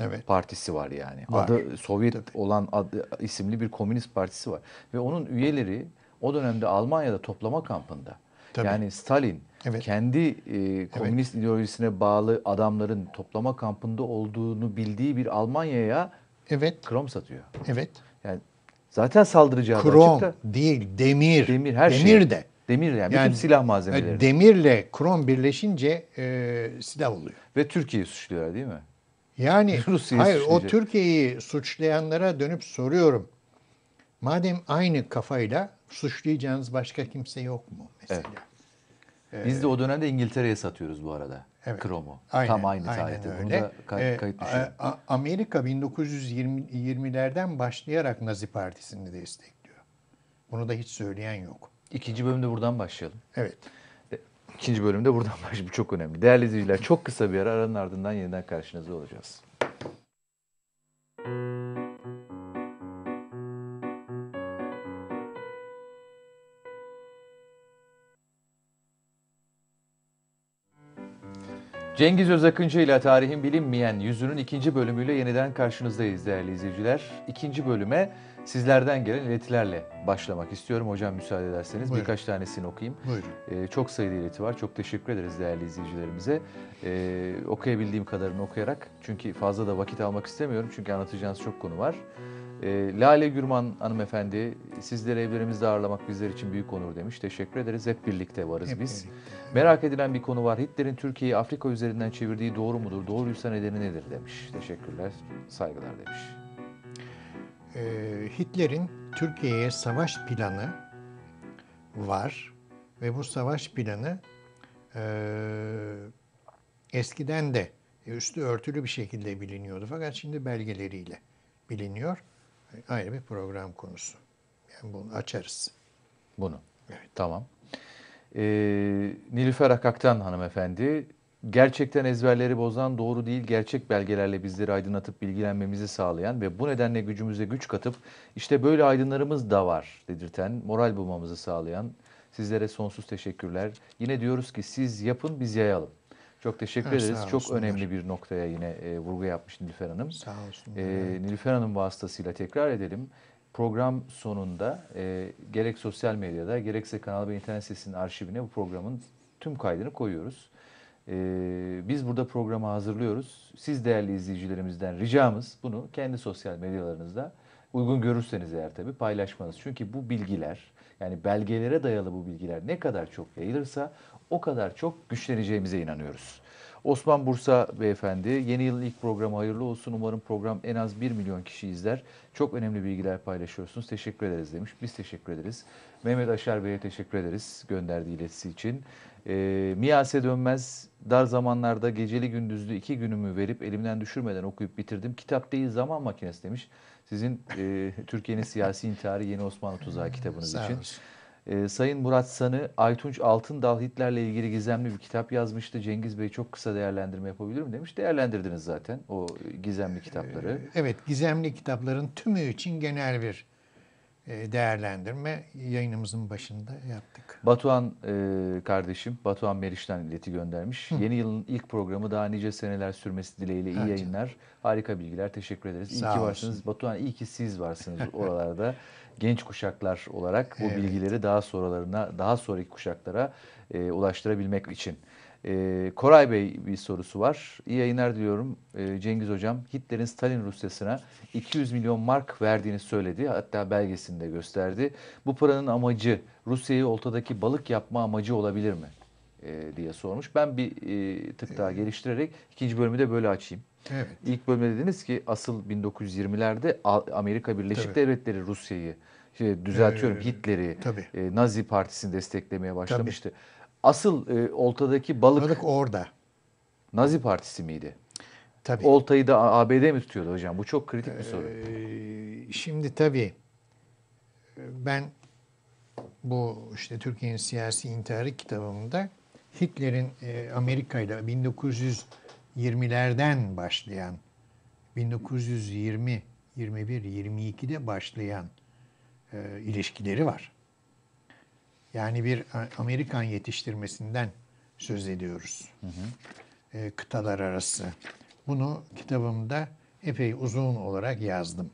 Evet. Partisi var yani. Var. Adı Sovyet Tabii. olan adı, isimli bir komünist partisi var ve onun üyeleri o dönemde Almanya'da toplama kampında Tabii. Yani Stalin evet. kendi e, komünist evet. ideolojisine bağlı adamların toplama kampında olduğunu bildiği bir Almanya'ya evet. krom satıyor. Evet. Yani zaten saldıracağı krom açıkta. değil demir. Demir her şey. demir şey. de. Demir yani, yani bütün silah e, malzemeleri. Demirle krom birleşince e, silah oluyor. Ve Türkiye'yi suçluyorlar değil mi? Yani Rusya'yı hayır suçlayacak. o Türkiye'yi suçlayanlara dönüp soruyorum. Madem aynı kafayla suçlayacağınız başka kimse yok mu mesela? Evet. Ee, Biz de o dönemde İngiltere'ye satıyoruz bu arada. Evet. Kromo. Aynen, Tam aynı tarihte. Bunu da kay- ee, kayıt düşün. Amerika 1920'lerden başlayarak Nazi Partisi'ni destekliyor. Bunu da hiç söyleyen yok. İkinci bölümde buradan başlayalım. Evet. E, ikinci bölümde buradan başlayalım. Çok önemli. Değerli izleyiciler çok kısa bir ara aranın ardından yeniden karşınızda olacağız. Cengiz Özakıncı ile Tarihin Bilinmeyen Yüzünün ikinci bölümüyle yeniden karşınızdayız değerli izleyiciler. İkinci bölüme sizlerden gelen iletilerle başlamak istiyorum. Hocam müsaade ederseniz Buyurun. birkaç tanesini okuyayım. Buyurun. Ee, çok sayıda ileti var. Çok teşekkür ederiz değerli izleyicilerimize. Ee, okuyabildiğim kadarını okuyarak çünkü fazla da vakit almak istemiyorum. Çünkü anlatacağınız çok konu var. Ee, Lale Gürman hanımefendi sizleri evlerimizde ağırlamak bizler için büyük onur demiş. Teşekkür ederiz. Hep birlikte varız Hep biz. Birlikte. Merak edilen bir konu var. Hitler'in Türkiye'yi Afrika üzerinden çevirdiği doğru mudur? Doğruysa nedeni nedir demiş. Teşekkürler, saygılar demiş. Ee, Hitler'in Türkiye'ye savaş planı var ve bu savaş planı e, eskiden de üstü örtülü bir şekilde biliniyordu fakat şimdi belgeleriyle biliniyor ayrı bir program konusu. Yani bunu açarız. Bunu. Evet. Tamam. Ee, Nilüfer Akak'tan hanımefendi. Gerçekten ezberleri bozan, doğru değil, gerçek belgelerle bizleri aydınlatıp bilgilenmemizi sağlayan ve bu nedenle gücümüze güç katıp işte böyle aydınlarımız da var dedirten, moral bulmamızı sağlayan sizlere sonsuz teşekkürler. Yine diyoruz ki siz yapın biz yayalım. Çok teşekkür evet, ederiz. Çok önemli bir noktaya yine e, vurgu yapmış Nilüfer Hanım. Sağ olsun. E, Nilüfer Hanım vasıtasıyla tekrar edelim. Program sonunda e, gerek sosyal medyada gerekse kanal ve internet sitesinin arşivine bu programın tüm kaydını koyuyoruz. E, biz burada programı hazırlıyoruz. Siz değerli izleyicilerimizden ricamız bunu kendi sosyal medyalarınızda uygun görürseniz eğer tabii paylaşmanız. Çünkü bu bilgiler yani belgelere dayalı bu bilgiler ne kadar çok yayılırsa o kadar çok güçleneceğimize inanıyoruz. Osman Bursa beyefendi, yeni yılın ilk programı hayırlı olsun. Umarım program en az 1 milyon kişi izler. Çok önemli bilgiler paylaşıyorsunuz. Teşekkür ederiz demiş. Biz teşekkür ederiz. Mehmet Aşar Bey'e teşekkür ederiz gönderdiği iletisi için. E, Miyase Dönmez, dar zamanlarda geceli gündüzlü iki günümü verip elimden düşürmeden okuyup bitirdim. Kitap değil zaman makinesi demiş. Sizin e, Türkiye'nin siyasi intiharı Yeni Osmanlı Tuzağı kitabınız için. Olsun. E, Sayın Murat Sanı, Aytunç Altındal Hitler'le ilgili gizemli bir kitap yazmıştı. Cengiz Bey çok kısa değerlendirme yapabilir mi demiş. Değerlendirdiniz zaten o gizemli kitapları. Ee, evet, gizemli kitapların tümü için genel bir e, değerlendirme yayınımızın başında yaptık. Batuhan e, kardeşim, Batuhan Meriç'ten ileti göndermiş. Hı. Yeni yılın ilk programı daha nice seneler sürmesi dileğiyle iyi yayınlar. Harika bilgiler, teşekkür ederiz. Sağ ki olsun. varsınız. Batuhan iyi ki siz varsınız oralarda. genç kuşaklar olarak bu evet. bilgileri daha sonralarına, daha sonraki kuşaklara e, ulaştırabilmek için. E, Koray Bey bir sorusu var. İyi yayınlar diliyorum e, Cengiz Hocam. Hitler'in Stalin Rusyası'na 200 milyon mark verdiğini söyledi. Hatta belgesinde gösterdi. Bu paranın amacı Rusya'yı oltadaki balık yapma amacı olabilir mi? E, diye sormuş. Ben bir e, tık daha e, geliştirerek ikinci bölümü de böyle açayım. Evet. İlk bölümde dediniz ki asıl 1920'lerde Amerika Birleşik Tabii. Devletleri Rusya'yı şey, düzeltiyorum ee, Hitler'i E, Nazi Partisi'ni desteklemeye başlamıştı. Tabii. Asıl e, oltadaki balık balık orada. Nazi Partisi miydi? Tabii. Oltayı da ABD mi tutuyordu hocam? Bu çok kritik bir ee, soru. Ee, şimdi tabii ben bu işte Türkiye'nin siyasi intiharı kitabımda Hitler'in e, Amerika 1900 20'lerden başlayan 1920, 21, 22'de başlayan e, ilişkileri var. Yani bir e, Amerikan yetiştirmesinden söz ediyoruz. Hı hı. E, kıtalar arası. Bunu kitabımda epey uzun olarak yazdım.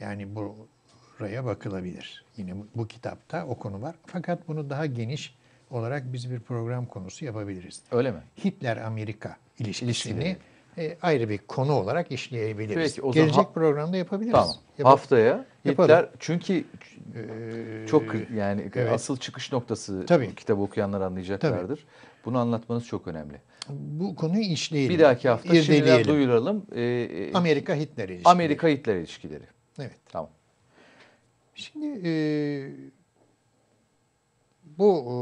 Yani buraya bakılabilir. Yine bu kitapta o konu var. Fakat bunu daha geniş olarak biz bir program konusu yapabiliriz. Öyle mi? Hitler Amerika ilişkisini e, ayrı bir konu olarak işleyebiliriz. Peki, o Gelecek ha- programda yapabiliriz. Tamam. Yap- Haftaya yapalım. Hitler çünkü e, çok yani e, evet. asıl çıkış noktası Tabii. kitabı okuyanlar anlayacaklardır. Tabii. Bunu anlatmanız çok önemli. Bu konuyu işleyelim. Bir dahaki hafta İrdeleyelim. duyuralım. Ee, Amerika Hitler ilişkileri. Amerika Hitler ilişkileri. Evet. Tamam. Şimdi e, bu e,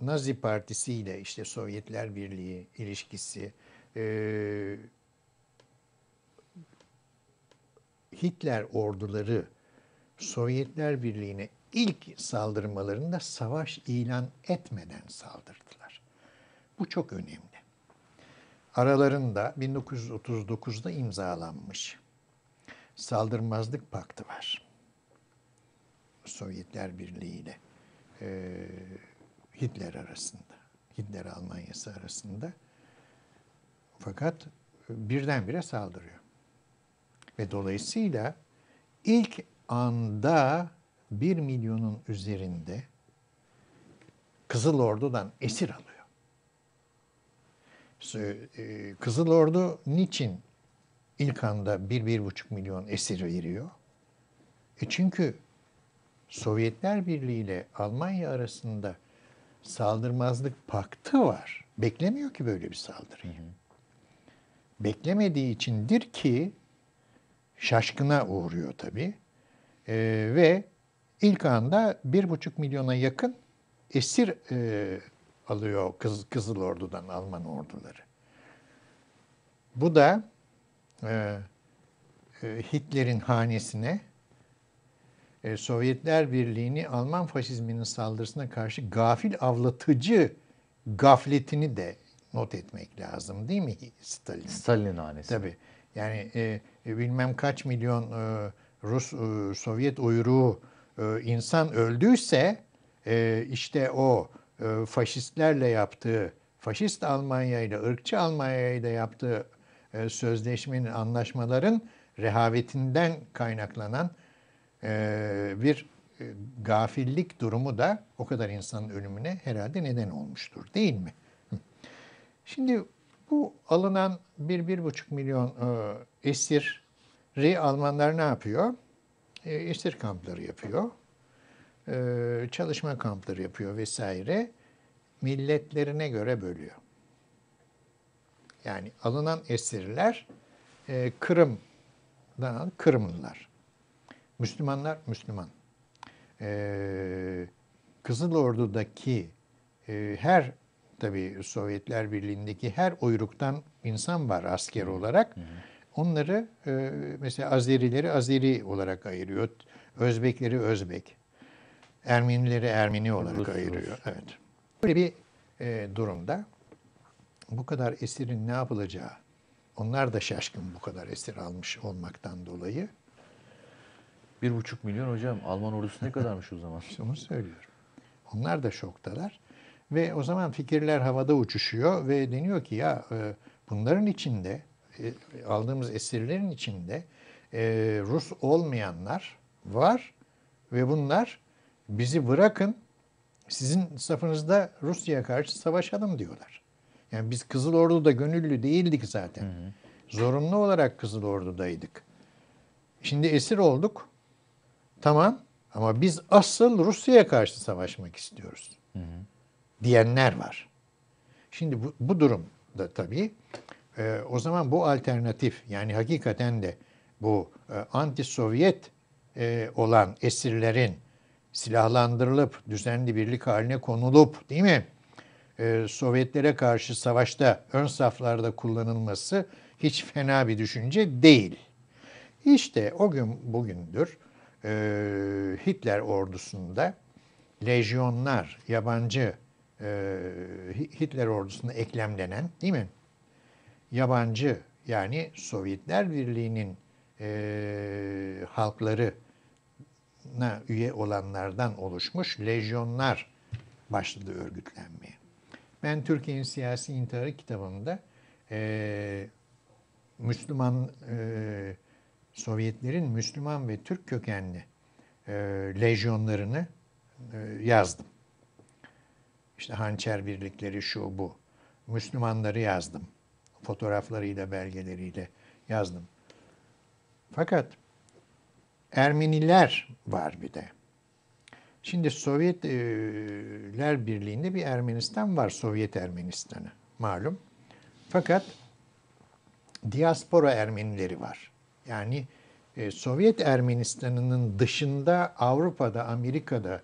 Nazi Partisi ile işte Sovyetler Birliği ilişkisi, e, Hitler orduları Sovyetler Birliği'ne ilk saldırmalarında savaş ilan etmeden saldırdılar. Bu çok önemli. Aralarında 1939'da imzalanmış saldırmazlık paktı var. Sovyetler Birliği ile. Ee, Hitler arasında. Hitler Almanyası arasında. Fakat e, birdenbire saldırıyor. Ve dolayısıyla ilk anda bir milyonun üzerinde Kızıl Ordu'dan esir alıyor. E, Kızıl Ordu niçin ilk anda bir bir buçuk milyon esir veriyor? E çünkü Sovyetler Birliği ile Almanya arasında saldırmazlık paktı var. Beklemiyor ki böyle bir saldırıyı. Hı hı. Beklemediği içindir ki şaşkına uğruyor tabii. Ee, ve ilk anda bir buçuk milyona yakın esir e, alıyor Kız, Kızıl Ordu'dan Alman orduları. Bu da e, e Hitler'in hanesine e, Sovyetler Birliği'ni Alman faşizminin saldırısına karşı gafil avlatıcı gafletini de not etmek lazım değil mi Stalin? Stalin hanesi. Tabii. Yani e, e, bilmem kaç milyon e, Rus e, Sovyet uyruğu e, insan öldüyse e, işte o e, faşistlerle yaptığı, faşist Almanya ile ırkçı Almanya ile yaptığı e, sözleşmenin, anlaşmaların rehavetinden kaynaklanan ee, bir e, gafillik durumu da o kadar insanın ölümüne herhalde neden olmuştur değil mi? Şimdi bu alınan bir bir buçuk milyon e, esiri Almanlar ne yapıyor? E, esir kampları yapıyor. E, çalışma kampları yapıyor vesaire. Milletlerine göre bölüyor. Yani alınan esirler e, Kırım'dan Kırımlılar. Müslümanlar Müslüman. Ee, Kızıl Ordu'daki e, her tabi Sovyetler Birliği'ndeki her uyruktan insan var asker olarak. Onları e, mesela Azerileri Azeri olarak ayırıyor. Özbekleri Özbek. Ermenileri Ermeni olarak Rus, ayırıyor. Rus. Evet. Böyle bir e, durumda bu kadar esirin ne yapılacağı onlar da şaşkın bu kadar esir almış olmaktan dolayı. Bir buçuk milyon hocam. Alman ordusu ne kadarmış o zaman? işte onu söylüyorum. Onlar da şoktalar. Ve o zaman fikirler havada uçuşuyor ve deniyor ki ya e, bunların içinde e, aldığımız esirlerin içinde e, Rus olmayanlar var ve bunlar bizi bırakın sizin safınızda Rusya'ya karşı savaşalım diyorlar. Yani biz Kızıl Ordu'da gönüllü değildik zaten. Hı hı. Zorunlu olarak Kızıl Ordu'daydık. Şimdi esir olduk. Tamam ama biz asıl Rusya'ya karşı savaşmak istiyoruz hı hı. diyenler var. Şimdi bu, bu durumda tabii e, o zaman bu alternatif yani hakikaten de bu e, anti-Sovyet e, olan esirlerin silahlandırılıp düzenli birlik haline konulup değil mi? Ee, Sovyetlere karşı savaşta ön saflarda kullanılması hiç fena bir düşünce değil. İşte o gün bugündür e, Hitler ordusunda lejyonlar, yabancı e, Hitler ordusuna eklemlenen değil mi? Yabancı yani Sovyetler Birliği'nin e, halklarına üye olanlardan oluşmuş lejyonlar başladı örgütlenmeye. Ben Türkiye'nin siyasi intiharı kitabımda e, Müslüman e, Sovyetlerin Müslüman ve Türk kökenli e, lejyonlarını e, yazdım. İşte hançer birlikleri şu bu. Müslümanları yazdım. Fotoğraflarıyla, belgeleriyle yazdım. Fakat Ermeniler var bir de. Şimdi Sovyetler Birliği'nde bir Ermenistan var, Sovyet Ermenistan'ı malum. Fakat diaspora Ermenileri var. Yani e, Sovyet Ermenistan'ının dışında Avrupa'da, Amerika'da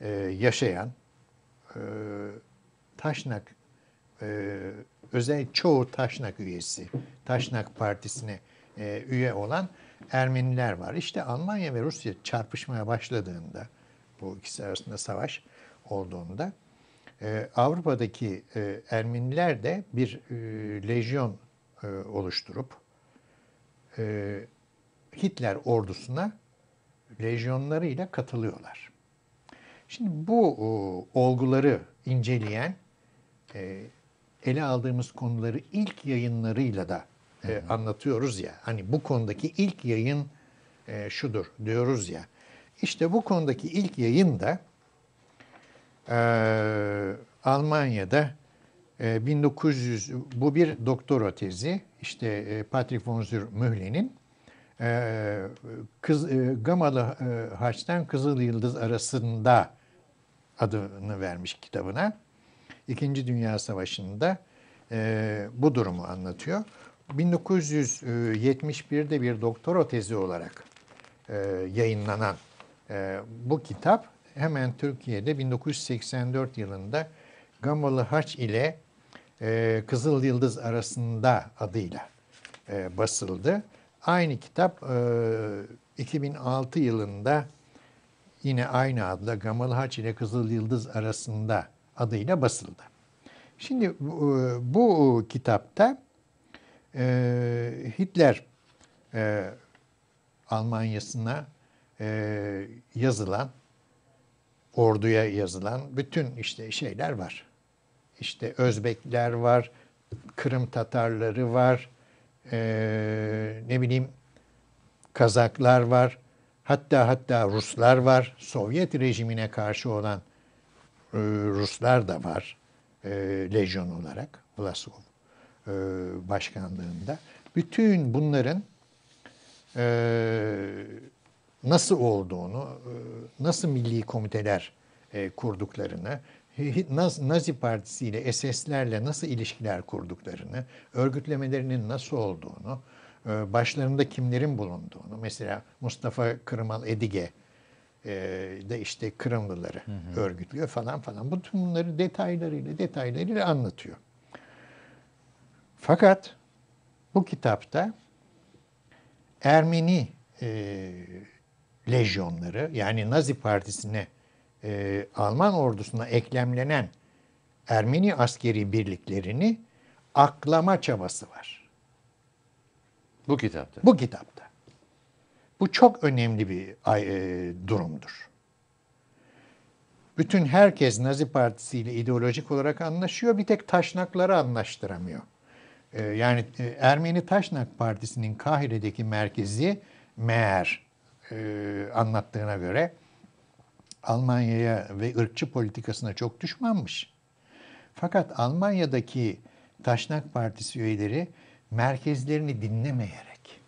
e, yaşayan e, Taşnak e, özel çoğu Taşnak üyesi, Taşnak Partisi'ne e, üye olan Ermeniler var. İşte Almanya ve Rusya çarpışmaya başladığında, bu ikisi arasında savaş olduğunda e, Avrupa'daki e, Ermeniler de bir e, lejyon e, oluşturup e, Hitler ordusuna lejyonlarıyla katılıyorlar. Şimdi bu e, olguları inceleyen e, ele aldığımız konuları ilk yayınlarıyla da e, anlatıyoruz ya. Hani bu konudaki ilk yayın e, şudur diyoruz ya. İşte bu konudaki ilk yayın da e, Almanya'da 1900 ee, bu bir doktora tezi işte e, Patrick von Zur Mühle'nin ee, kız e, Gamalı e, Haç'tan Kızıl Yıldız arasında adını vermiş kitabına. İkinci Dünya Savaşı'nda bu durumu anlatıyor. 1971'de bir doktora tezi olarak yayınlanan bu kitap hemen Türkiye'de 1984 yılında Gamalı Haç ile e, Kızıl Yıldız arasında adıyla e, basıldı. Aynı kitap 2006 e, yılında yine aynı adla Gamal Haç ile Kızıl Yıldız arasında adıyla basıldı. Şimdi bu e, kitapta Hitler Almanya'sına yazılan, orduya yazılan bütün işte şeyler var işte Özbekler var, Kırım Tatarları var, e, ne bileyim Kazaklar var, hatta hatta Ruslar var, Sovyet rejimine karşı olan e, Ruslar da var e, lejyon olarak Vlasov e, başkanlığında. Bütün bunların e, nasıl olduğunu, nasıl milli komiteler e, kurduklarını, Nazi Partisi ile SS'lerle nasıl ilişkiler kurduklarını, örgütlemelerinin nasıl olduğunu, e, başlarında kimlerin bulunduğunu, mesela Mustafa Kırmal Edige e, de işte Kırımlıları hı hı. örgütlüyor falan falan. Bütün bunları detaylarıyla detaylarıyla anlatıyor. Fakat bu kitapta Ermeni e, lejyonları yani Nazi Partisi'ne e, Alman ordusuna eklemlenen Ermeni askeri birliklerini aklama çabası var. Bu kitapta. Bu kitapta. Bu çok önemli bir e, durumdur. Bütün herkes Nazi Partisi ile ideolojik olarak anlaşıyor. Bir tek taşnakları anlaştıramıyor. E, yani e, Ermeni Taşnak Partisi'nin Kahire'deki merkezi meğer e, anlattığına göre Almanya'ya ve ırkçı politikasına çok düşmanmış. Fakat Almanya'daki Taşnak Partisi üyeleri merkezlerini dinlemeyerek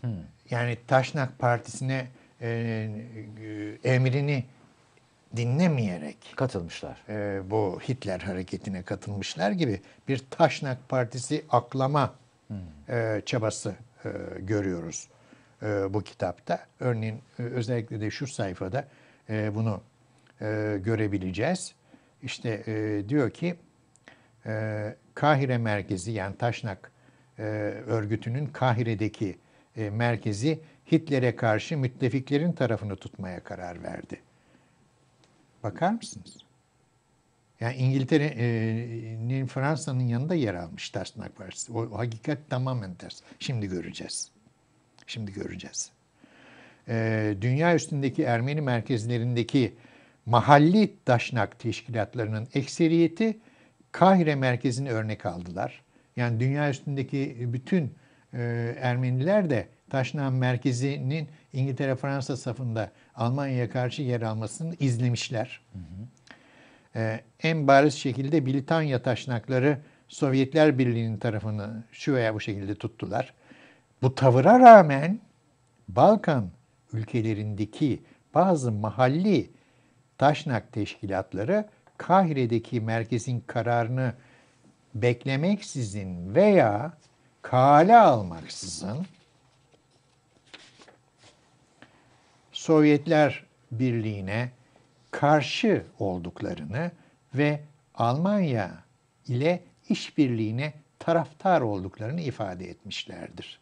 hmm. yani Taşnak Partisi'ne e, e, emrini dinlemeyerek katılmışlar. E, bu Hitler hareketine katılmışlar gibi bir Taşnak Partisi aklama hmm. e, çabası e, görüyoruz e, bu kitapta. Örneğin e, özellikle de şu sayfada e, bunu e, görebileceğiz. İşte e, diyor ki e, Kahire merkezi yani Taşnak e, örgütünün Kahire'deki e, merkezi Hitler'e karşı müttefiklerin tarafını tutmaya karar verdi. Bakar mısınız? Yani İngiltere'nin e, Fransa'nın yanında yer almış Taşnak Partisi. O, o hakikat tamamen ters. Şimdi göreceğiz. Şimdi göreceğiz. Ee, dünya üstündeki Ermeni merkezlerindeki mahalli daşnak teşkilatlarının ekseriyeti Kahire merkezini örnek aldılar. Yani dünya üstündeki bütün e, Ermeniler de Taşnak merkezinin İngiltere Fransa safında Almanya'ya karşı yer almasını izlemişler. Ee, en bariz şekilde Britanya taşnakları Sovyetler Birliği'nin tarafını şu veya bu şekilde tuttular. Bu tavıra rağmen Balkan ülkelerindeki bazı mahalli taşnak teşkilatları Kahire'deki merkezin kararını beklemeksizin veya kale almaksızın Sovyetler Birliği'ne karşı olduklarını ve Almanya ile işbirliğine taraftar olduklarını ifade etmişlerdir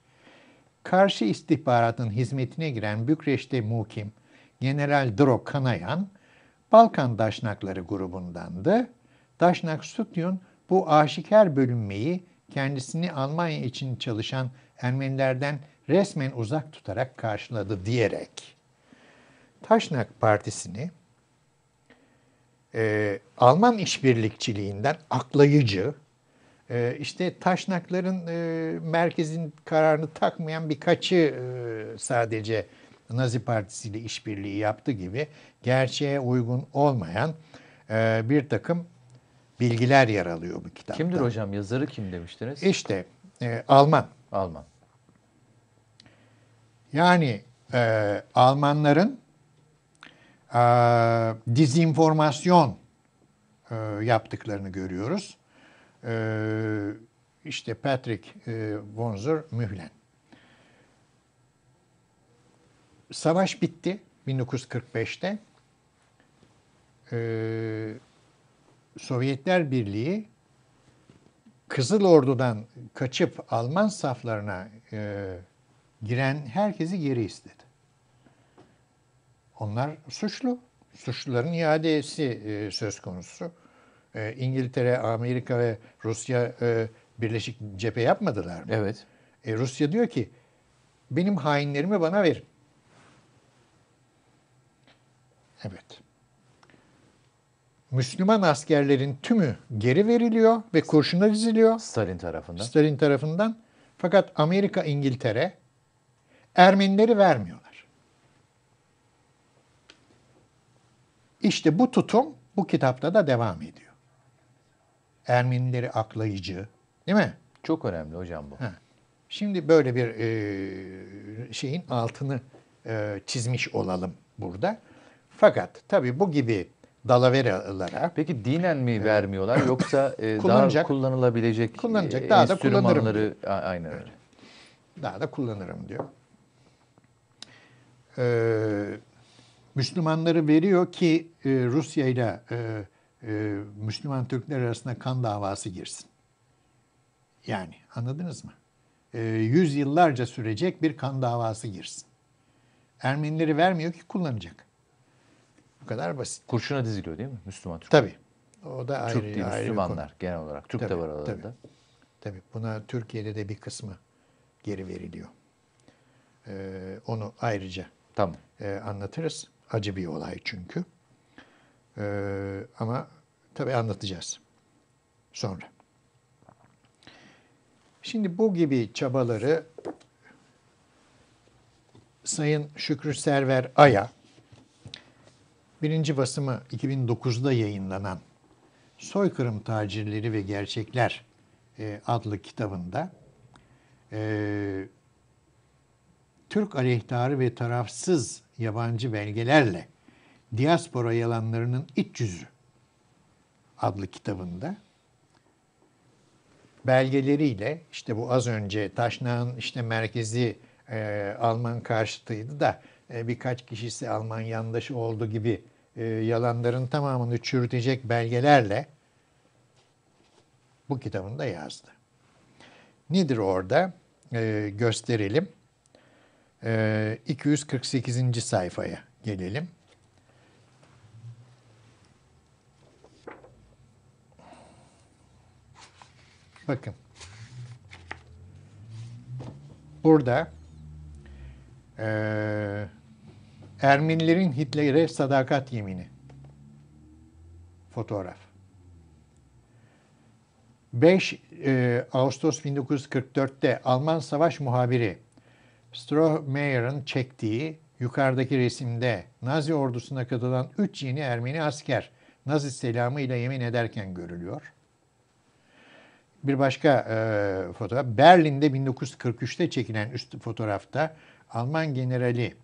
karşı istihbaratın hizmetine giren Bükreş'te mukim General Dro Kanayan, Balkan Daşnakları grubundandı. Daşnak Sütyun bu aşikar bölünmeyi kendisini Almanya için çalışan Ermenilerden resmen uzak tutarak karşıladı diyerek Taşnak Partisi'ni e, Alman işbirlikçiliğinden aklayıcı, e, işte taşnakların e, merkezin kararını takmayan birkaçı e, sadece Nazi Partisi ile işbirliği yaptı gibi gerçeğe uygun olmayan e, bir takım bilgiler yer alıyor bu kitapta. Kimdir hocam? Yazarı kim demiştiniz? İşte e, Alman. Alman. Yani e, Almanların e, dizinformasyon e, yaptıklarını görüyoruz. Ee, işte Patrick e, Vonzer Mühlen. Savaş bitti 1945'te. Ee, Sovyetler Birliği Kızıl Ordu'dan kaçıp Alman saflarına e, giren herkesi geri istedi. Onlar suçlu. Suçluların iadesi e, söz konusu e, İngiltere, Amerika ve Rusya e, birleşik cephe yapmadılar mı? Evet. E, Rusya diyor ki benim hainlerimi bana verin. Evet. Müslüman askerlerin tümü geri veriliyor ve kurşuna diziliyor. Stalin tarafından. Stalin tarafından. Fakat Amerika, İngiltere Ermenileri vermiyorlar. İşte bu tutum bu kitapta da devam ediyor. Ermenileri aklayıcı değil mi? Çok önemli hocam bu. Ha. Şimdi böyle bir e, şeyin altını e, çizmiş olalım burada. Fakat tabii bu gibi dalaveralara... Peki dinen mi vermiyorlar yoksa e, daha kullanılabilecek e, kullanacak, daha da kullanırım. Aynen öyle. Daha da kullanırım diyor. Ee, Müslümanları veriyor ki e, Rusya ile e, e, Müslüman Türkler arasında kan davası girsin. Yani anladınız mı? E, yüzyıllarca sürecek bir kan davası girsin. Ermenileri vermiyor ki kullanacak. Bu kadar basit. Kurşuna diziliyor değil mi Müslüman Türkler? Tabii. O da ayrı, değil, ayrı Müslümanlar konu. genel olarak. Türk tabii, de var aralarında. Tabii. tabii. Buna Türkiye'de de bir kısmı geri veriliyor. Ee, onu ayrıca tamam. e, anlatırız. Acı bir olay çünkü. Ee, ama tabii anlatacağız sonra. Şimdi bu gibi çabaları Sayın Şükrü Server Aya, birinci basımı 2009'da yayınlanan Soykırım Tacirleri ve Gerçekler e, adlı kitabında e, Türk aleyhtarı ve tarafsız yabancı belgelerle Diaspora Yalanlarının İç Yüzü adlı kitabında belgeleriyle işte bu az önce Taşnağ'ın işte merkezi e, Alman karşıtıydı da e, birkaç kişisi Alman yandaşı oldu gibi e, yalanların tamamını çürütecek belgelerle bu kitabında yazdı. Nedir orada? E, gösterelim. E, 248. sayfaya gelelim. Bakın. Burada ee, Ermenilerin Hitler'e sadakat yemini fotoğraf. 5 e, Ağustos 1944'te Alman savaş muhabiri Strohmeyer'ın çektiği yukarıdaki resimde Nazi ordusuna katılan 3 yeni Ermeni asker Nazi selamı ile yemin ederken görülüyor. Bir başka e, fotoğraf. Berlin'de 1943'te çekilen üst fotoğrafta Alman generali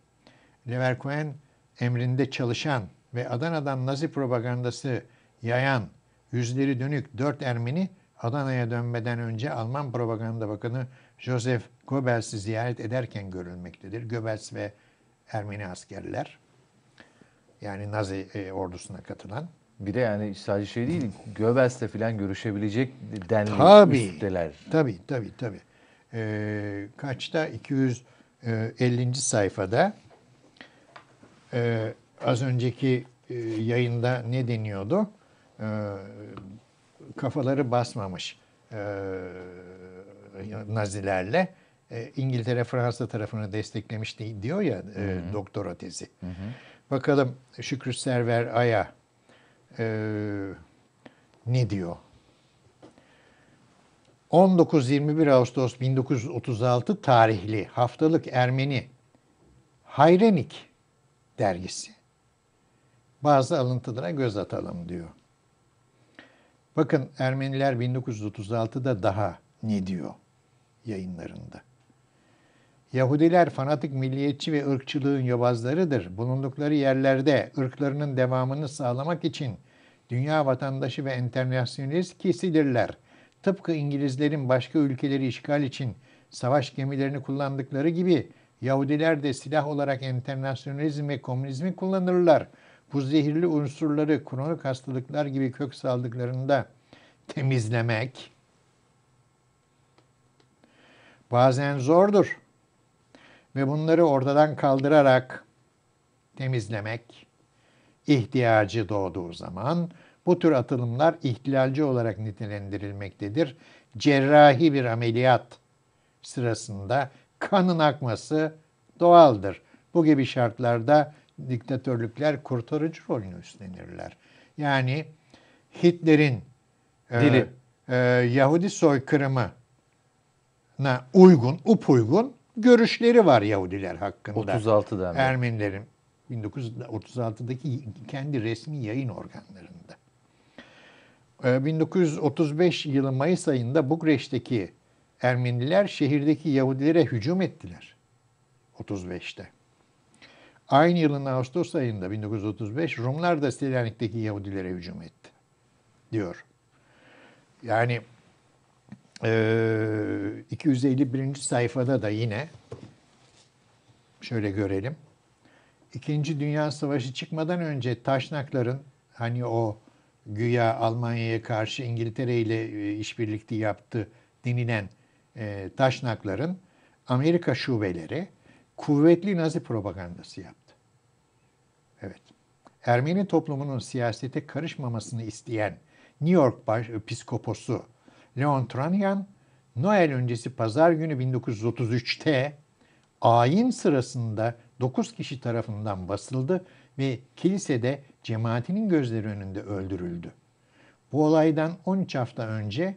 Leverkusen emrinde çalışan ve Adana'dan Nazi propagandası yayan yüzleri dönük dört Ermeni Adana'ya dönmeden önce Alman propaganda bakanı Joseph Goebbels'i ziyaret ederken görülmektedir. Goebbels ve Ermeni askerler yani Nazi e, ordusuna katılan. Bir de yani sadece şey değil, Göbels'te falan görüşebilecek denli tabii, üstteler. Tabii, tabii, tabii. Ee, kaçta? 250. E, sayfada. Ee, az önceki e, yayında ne deniyordu? Ee, kafaları basmamış e, Nazilerle. E, İngiltere Fransa tarafını desteklemiş diyor ya e, doktora tezi. Hı hı. Bakalım Şükrü Server Aya e, ne diyor? 19-21 Ağustos 1936 tarihli haftalık Ermeni Hayrenik dergisi. Bazı alıntılara göz atalım diyor. Bakın Ermeniler 1936'da daha ne diyor yayınlarında. Yahudiler fanatik milliyetçi ve ırkçılığın yobazlarıdır. Bulundukları yerlerde ırklarının devamını sağlamak için dünya vatandaşı ve enternasyonerist kesidirler. Tıpkı İngilizlerin başka ülkeleri işgal için savaş gemilerini kullandıkları gibi Yahudiler de silah olarak enternasyonizm ve komünizmi kullanırlar. Bu zehirli unsurları kronik hastalıklar gibi kök saldıklarında temizlemek bazen zordur ve bunları ortadan kaldırarak temizlemek ihtiyacı doğduğu zaman bu tür atılımlar ihtilalci olarak nitelendirilmektedir. Cerrahi bir ameliyat sırasında kanın akması doğaldır. Bu gibi şartlarda diktatörlükler kurtarıcı rolünü üstlenirler. Yani Hitler'in e, Dili. E, e, Yahudi soykırımına uygun, upuygun görüşleri var Yahudiler hakkında. 36'da. Ermenilerin 1936'daki kendi resmi yayın organlarında. 1935 ee, yılı Mayıs ayında Bugreş'teki Ermeniler şehirdeki Yahudilere hücum ettiler. 35'te. Aynı yılın Ağustos ayında 1935 Rumlar da Selanik'teki Yahudilere hücum etti diyor. Yani e, ee, 251. sayfada da yine şöyle görelim. İkinci Dünya Savaşı çıkmadan önce Taşnakların hani o güya Almanya'ya karşı İngiltere ile e, işbirlikte yaptı denilen e, Taşnakların Amerika şubeleri kuvvetli Nazi propagandası yaptı. Evet. Ermeni toplumunun siyasete karışmamasını isteyen New York baş, e, psikoposu Leon Tranian, Noel öncesi pazar günü 1933'te ayin sırasında 9 kişi tarafından basıldı ve kilisede cemaatinin gözleri önünde öldürüldü. Bu olaydan 13 hafta önce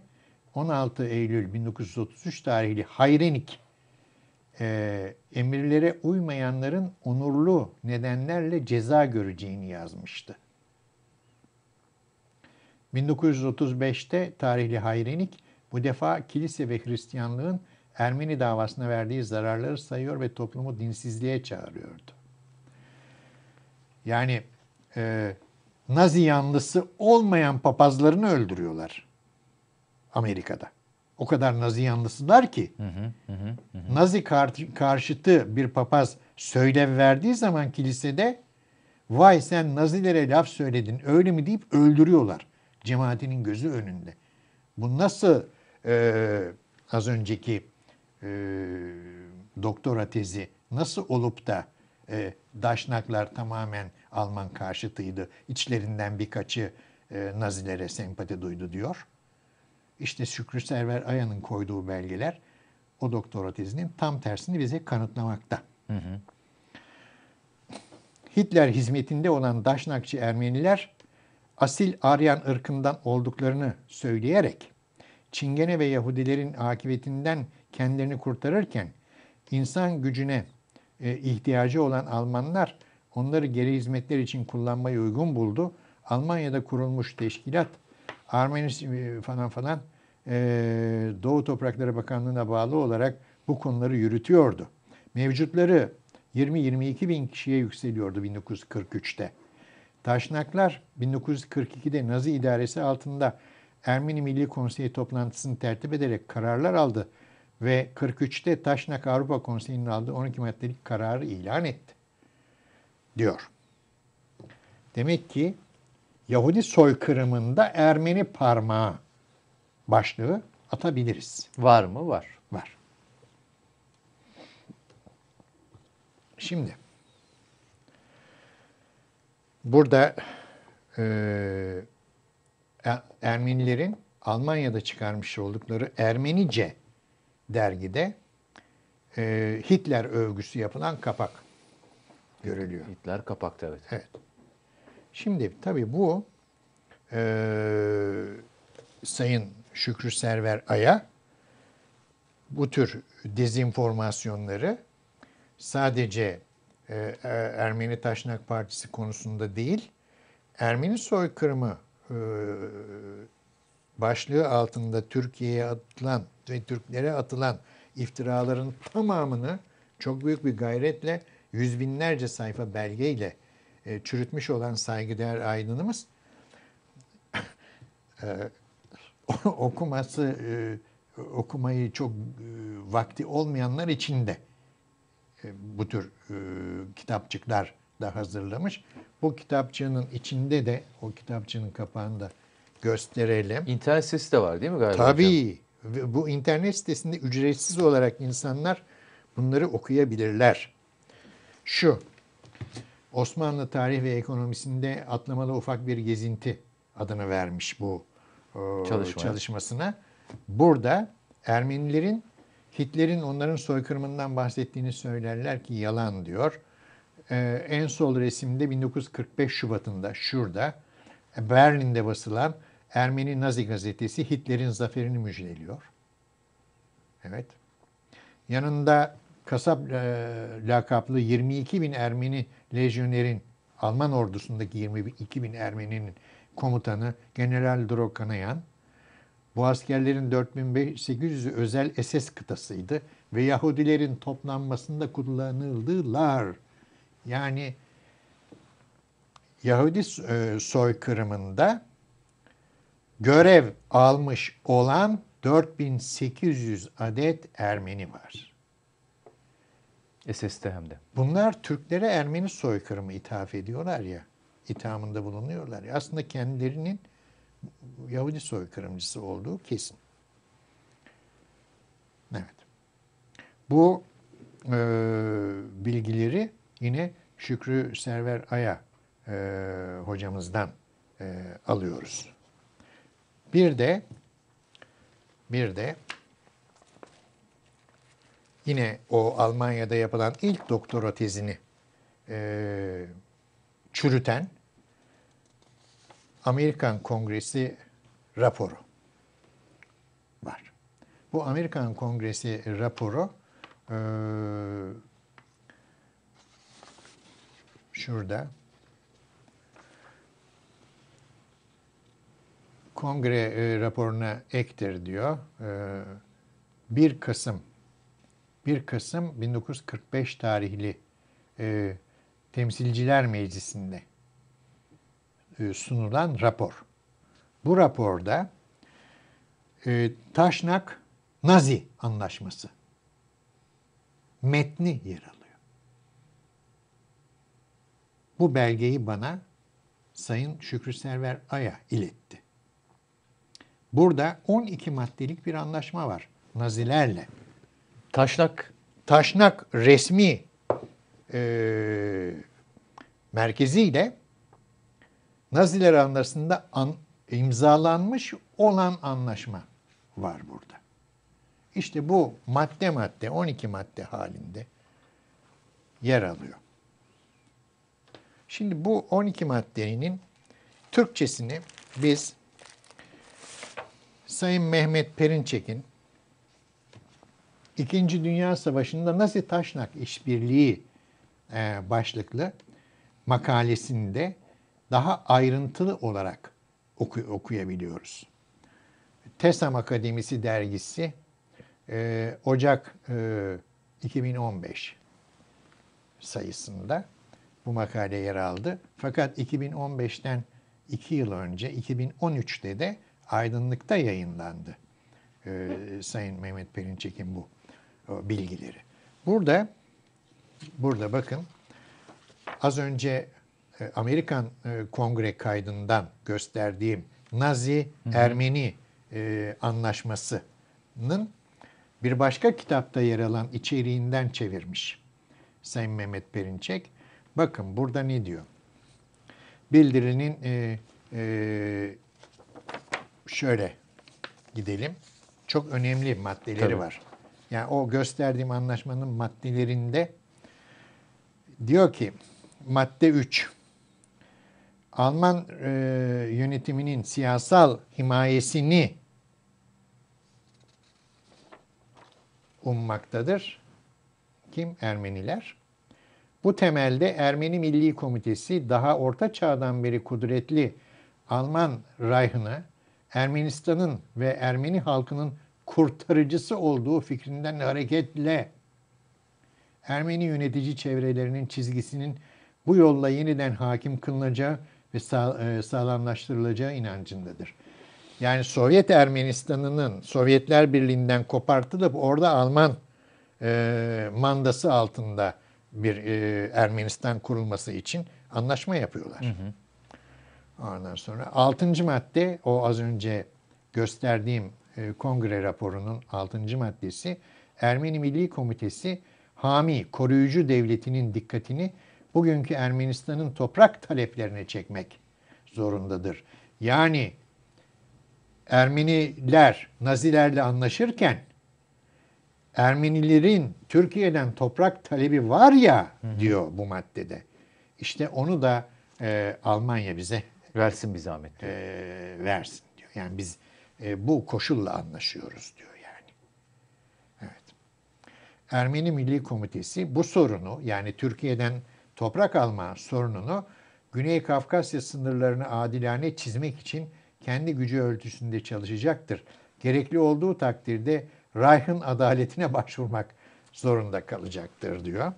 16 Eylül 1933 tarihli Hayrenik e, emirlere uymayanların onurlu nedenlerle ceza göreceğini yazmıştı. 1935'te tarihli Hayrenik bu defa kilise ve Hristiyanlığın Ermeni davasına verdiği zararları sayıyor ve toplumu dinsizliğe çağırıyordu. Yani e, Nazi yanlısı olmayan papazlarını öldürüyorlar Amerika'da. O kadar Nazi yanlısılar ki hı hı, hı, hı. Nazi kar- karşıtı bir papaz söylev verdiği zaman kilisede vay sen Nazilere laf söyledin öyle mi deyip öldürüyorlar cemaatinin gözü önünde. Bu nasıl e, az önceki e, doktora tezi nasıl olup da e, Daşnaklar tamamen Alman karşıtıydı. içlerinden birkaçı e, Nazilere sempati duydu diyor. İşte Şükrü Server Aya'nın koyduğu belgeler o doktora tezinin tam tersini bize kanıtlamakta. Hı hı. Hitler hizmetinde olan Daşnakçı Ermeniler asil Aryan ırkından olduklarını söyleyerek Çingene ve Yahudilerin akıbetinden kendilerini kurtarırken insan gücüne e, ihtiyacı olan Almanlar onları geri hizmetler için kullanmayı uygun buldu. Almanya'da kurulmuş teşkilat Armenistan e, falan falan e, Doğu Toprakları Bakanlığı'na bağlı olarak bu konuları yürütüyordu. Mevcutları 20-22 bin kişiye yükseliyordu 1943'te. Taşnaklar 1942'de Nazi idaresi altında Ermeni Milli Konseyi toplantısını tertip ederek kararlar aldı ve 43'te Taşnak Avrupa Konseyi'nin aldığı 12 maddelik kararı ilan etti. Diyor. Demek ki Yahudi soykırımında Ermeni parmağı başlığı atabiliriz. Var mı? Var. Var. Şimdi burada e, e, Ermenilerin Almanya'da çıkarmış oldukları Ermenice dergide e, Hitler övgüsü yapılan kapak görülüyor. Hitler kapakta evet. Evet. Şimdi tabii bu e, Sayın Şükrü Server Ay'a bu tür dezinformasyonları sadece e, e, Ermeni Taşnak Partisi konusunda değil, Ermeni soykırımı e, başlığı altında Türkiye'ye atılan ve Türklere atılan iftiraların tamamını çok büyük bir gayretle yüz binlerce sayfa belgeyle e, çürütmüş olan saygıdeğer aydınımız e, okuması okumayı çok vakti olmayanlar için de e, bu tür e, kitapçıklar da hazırlamış. Bu kitapçığının içinde de o kitapçığının kapağında gösterelim. İnternet sitesi de var değil mi galiba? Tabii. Hocam? Bu internet sitesinde ücretsiz olarak insanlar bunları okuyabilirler. Şu Osmanlı tarih ve ekonomisinde atlamalı ufak bir gezinti adını vermiş bu e, çalışma. çalışmasına. Burada Ermenilerin Hitler'in onların soykırımından bahsettiğini söylerler ki yalan diyor. Ee, en sol resimde 1945 Şubat'ında şurada e, Berlin'de basılan Ermeni Nazi gazetesi Hitler'in zaferini müjdeliyor. Evet. Yanında kasap e, lakaplı 22 bin Ermeni lejyonerin Alman ordusundaki 22 bin Ermeni'nin komutanı General Drokanayan bu askerlerin 4800'ü özel SS kıtasıydı ve Yahudilerin toplanmasında kullanıldılar. Yani Yahudi e, soykırımında görev almış olan 4800 adet Ermeni var. SS'de hem de. Bunlar Türklere Ermeni soykırımı ithaf ediyorlar ya. İthamında bulunuyorlar ya. Aslında kendilerinin Yahudi soykırımcısı olduğu kesin. Evet. Bu e, bilgileri yine Şükrü Server Aya e, hocamızdan e, alıyoruz. Bir de bir de yine o Almanya'da yapılan ilk doktora tezini e, çürüten Amerikan Kongresi raporu var. Bu Amerikan Kongresi raporu e, şurada kongre e, raporuna ektir diyor. E, 1 Kasım 1 Kasım 1945 tarihli e, Temsilciler Meclisi'nde e, sunulan rapor. Bu raporda e, Taşnak Nazi Anlaşması metni yer alıyor. Bu belgeyi bana Sayın Şükrü Server Aya iletti. Burada 12 maddelik bir anlaşma var Nazilerle. Taşnak. Taşnak resmi e, merkeziyle Naziler arasında an, imzalanmış olan anlaşma var burada. İşte bu madde madde 12 madde halinde yer alıyor. Şimdi bu 12 maddenin Türkçesini biz Sayın Mehmet Perinçek'in İkinci Dünya Savaşı'nda Nasıl Taşnak işbirliği e, başlıklı makalesinde daha ayrıntılı olarak oku, okuyabiliyoruz. TESAM Akademisi dergisi e, Ocak e, 2015 sayısında bu makale yer aldı. Fakat 2015'ten 2 yıl önce 2013'te de Aydınlık'ta yayınlandı. E, Sayın Mehmet Perinçek'in bu o, e, bilgileri. Burada burada bakın az önce e, Amerikan e, Kongre kaydından gösterdiğim Nazi-Ermeni e, anlaşmasının bir başka kitapta yer alan içeriğinden çevirmiş Sayın Mehmet Perinçek. Bakın burada ne diyor? Bildirinin şöyle gidelim. Çok önemli maddeleri Tabii. var. Yani o gösterdiğim anlaşmanın maddelerinde diyor ki madde 3 Alman e, yönetiminin siyasal himayesini ummaktadır. Kim? Ermeniler. Bu temelde Ermeni Milli Komitesi daha orta çağdan beri kudretli Alman rayhını, Ermenistan'ın ve Ermeni halkının kurtarıcısı olduğu fikrinden hareketle Ermeni yönetici çevrelerinin çizgisinin bu yolla yeniden hakim kılınacağı ve e, sağlamlaştırılacağı inancındadır. Yani Sovyet Ermenistan'ının Sovyetler Birliği'nden kopartılıp orada Alman e, mandası altında bir e, Ermenistan kurulması için anlaşma yapıyorlar. Hı hı. Ondan sonra altıncı madde o az önce gösterdiğim e, kongre raporunun altıncı maddesi Ermeni Milli Komitesi hami koruyucu devletinin dikkatini bugünkü Ermenistan'ın toprak taleplerine çekmek zorundadır. Yani Ermeniler Nazilerle anlaşırken Ermenilerin Türkiye'den toprak talebi var ya hı hı. diyor bu maddede. İşte onu da e, Almanya bize versin bir zahmet diyor. E, versin diyor. Yani biz e, bu koşulla anlaşıyoruz diyor yani. Evet. Ermeni Milli Komitesi bu sorunu yani Türkiye'den toprak alma sorununu Güney Kafkasya sınırlarını adilane çizmek için kendi gücü ölçüsünde çalışacaktır. Gerekli olduğu takdirde Reich'ın adaletine başvurmak zorunda kalacaktır diyor.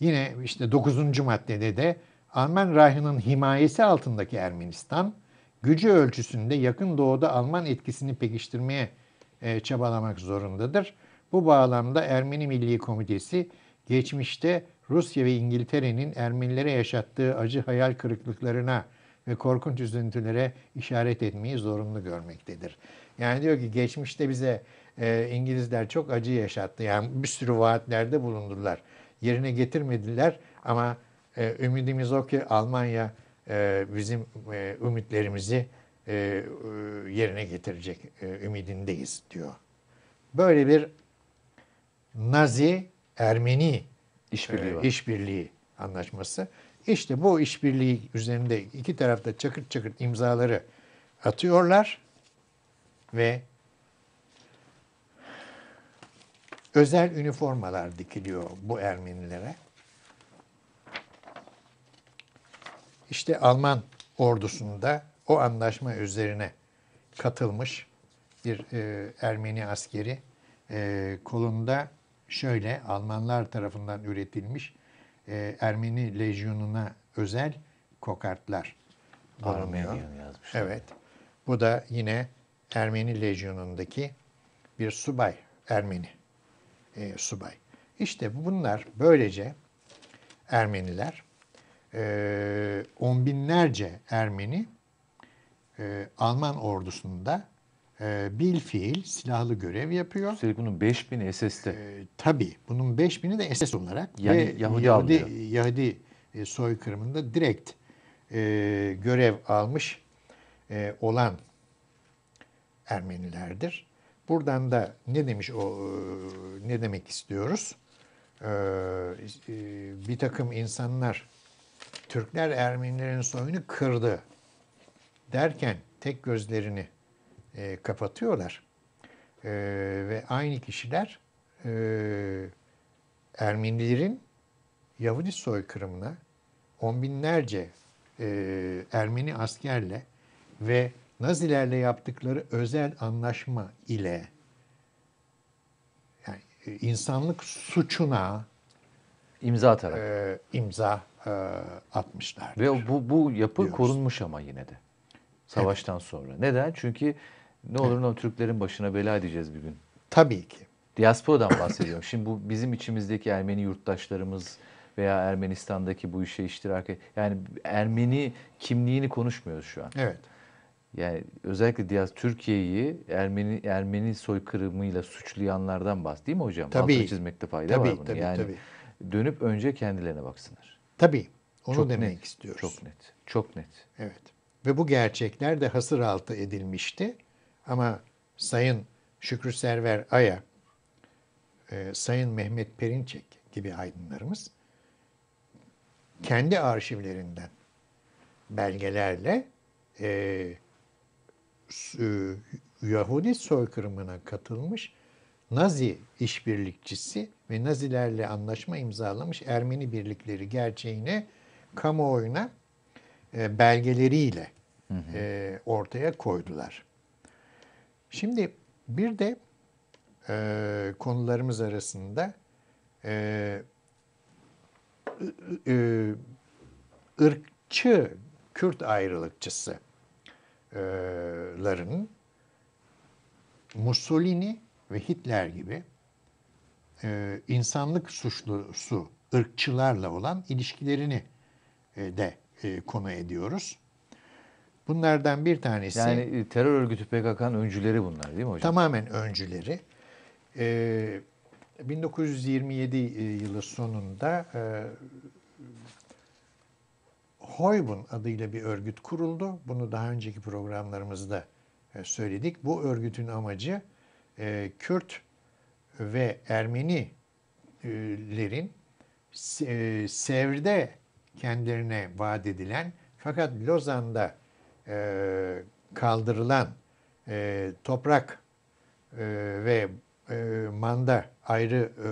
Yine işte 9. maddede de Alman Reich'ının himayesi altındaki Ermenistan gücü ölçüsünde yakın doğuda Alman etkisini pekiştirmeye e, çabalamak zorundadır. Bu bağlamda Ermeni Milli Komitesi geçmişte Rusya ve İngiltere'nin Ermenilere yaşattığı acı hayal kırıklıklarına ve korkunç üzüntülere işaret etmeyi zorunlu görmektedir. Yani diyor ki geçmişte bize e, İngilizler çok acı yaşattı. Yani bir sürü vaatlerde bulundular. Yerine getirmediler ama e, ümidimiz o ki Almanya e, bizim e, ümitlerimizi e, e yerine getirecek e, ümidindeyiz diyor. Böyle bir Nazi Ermeni işbirliği, ee, var. işbirliği anlaşması. İşte bu işbirliği üzerinde iki tarafta çakır çakır imzaları atıyorlar ve özel üniformalar dikiliyor bu Ermenilere. İşte Alman ordusunda o anlaşma üzerine katılmış bir e, Ermeni askeri e, kolunda şöyle Almanlar tarafından üretilmiş e, Ermeni lejyonuna özel kokartlar bulunuyor. Yazmış. Evet. Bu da yine Ermeni lejyonundaki bir subay, Ermeni e, subay. İşte bunlar böylece Ermeniler e, on binlerce Ermeni e, Alman ordusunda e, bil fiil silahlı görev yapıyor. Üstelik bunun 5000 SS'li. E, tabii. Bunun 5000'i de SS olarak. Yani ve Yahudi, Yahudi, alıyor. Yahudi e, soykırımında direkt e, görev almış e, olan Ermenilerdir. Buradan da ne demiş o e, ne demek istiyoruz? Ee, e, bir takım insanlar Türkler Ermenilerin soyunu kırdı derken tek gözlerini e, kapatıyorlar. E, ve aynı kişiler e, Ermenilerin Yahudi soykırımına on binlerce e, Ermeni askerle ve Nazilerle yaptıkları özel anlaşma ile yani e, insanlık suçuna imza atarak e, imza e, atmışlar. Ve bu bu yapı diyoruz. korunmuş ama yine de savaştan evet. sonra. Neden? Çünkü ne olur ne olur Türklerin başına bela edeceğiz bir gün. Tabii ki. Diasporadan bahsediyorum. Şimdi bu bizim içimizdeki Ermeni yurttaşlarımız veya Ermenistan'daki bu işe iştirak yani Ermeni kimliğini konuşmuyoruz şu an. Evet. Yani özellikle Diyaz Türkiye'yi Ermeni Ermeni soykırımıyla suçlayanlardan bahs değil mi hocam? Tabii. Altını çizmekte fayda tabii, var bunun. Tabii, yani tabii. dönüp önce kendilerine baksınlar. Tabii. Onu çok demek net, istiyoruz. Çok net. Çok net. Evet. Ve bu gerçekler de hasır altı edilmişti. Ama Sayın Şükrü Server Aya, e, Sayın Mehmet Perinçek gibi aydınlarımız kendi arşivlerinden belgelerle e, Yahudi soykırımına katılmış Nazi işbirlikçisi ve Nazilerle anlaşma imzalamış Ermeni birlikleri gerçeğini kamuoyuna e, belgeleriyle hı hı. E, ortaya koydular. Şimdi bir de e, konularımız arasında e, e, ırkçı Kürt ayrılıkçısılarının e, Mussolini ve Hitler gibi e, insanlık suçlusu ırkçılarla olan ilişkilerini e, de e, konu ediyoruz. Bunlardan bir tanesi... Yani e, terör örgütü PKK'nın öncüleri bunlar değil mi hocam? Tamamen öncüleri. Ee, 1927 e, yılı sonunda e, Hoybun adıyla bir örgüt kuruldu. Bunu daha önceki programlarımızda e, söyledik. Bu örgütün amacı e, Kürt ve Ermenilerin e, Sevr'de kendilerine vaat edilen fakat Lozan'da e, kaldırılan e, toprak e, ve e, manda ayrı e,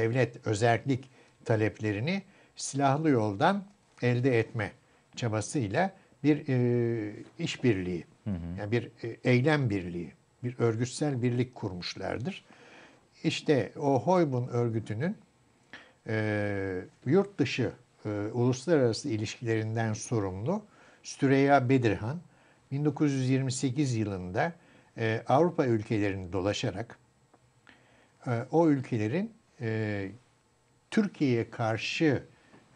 devlet özellik taleplerini silahlı yoldan elde etme çabasıyla bir e, işbirliği, yani bir e, eylem birliği, bir örgütsel birlik kurmuşlardır. İşte o Hoybun örgütünün e, yurt dışı e, uluslararası ilişkilerinden sorumlu Süreyya Bedirhan 1928 yılında e, Avrupa ülkelerini dolaşarak e, o ülkelerin e, Türkiye'ye karşı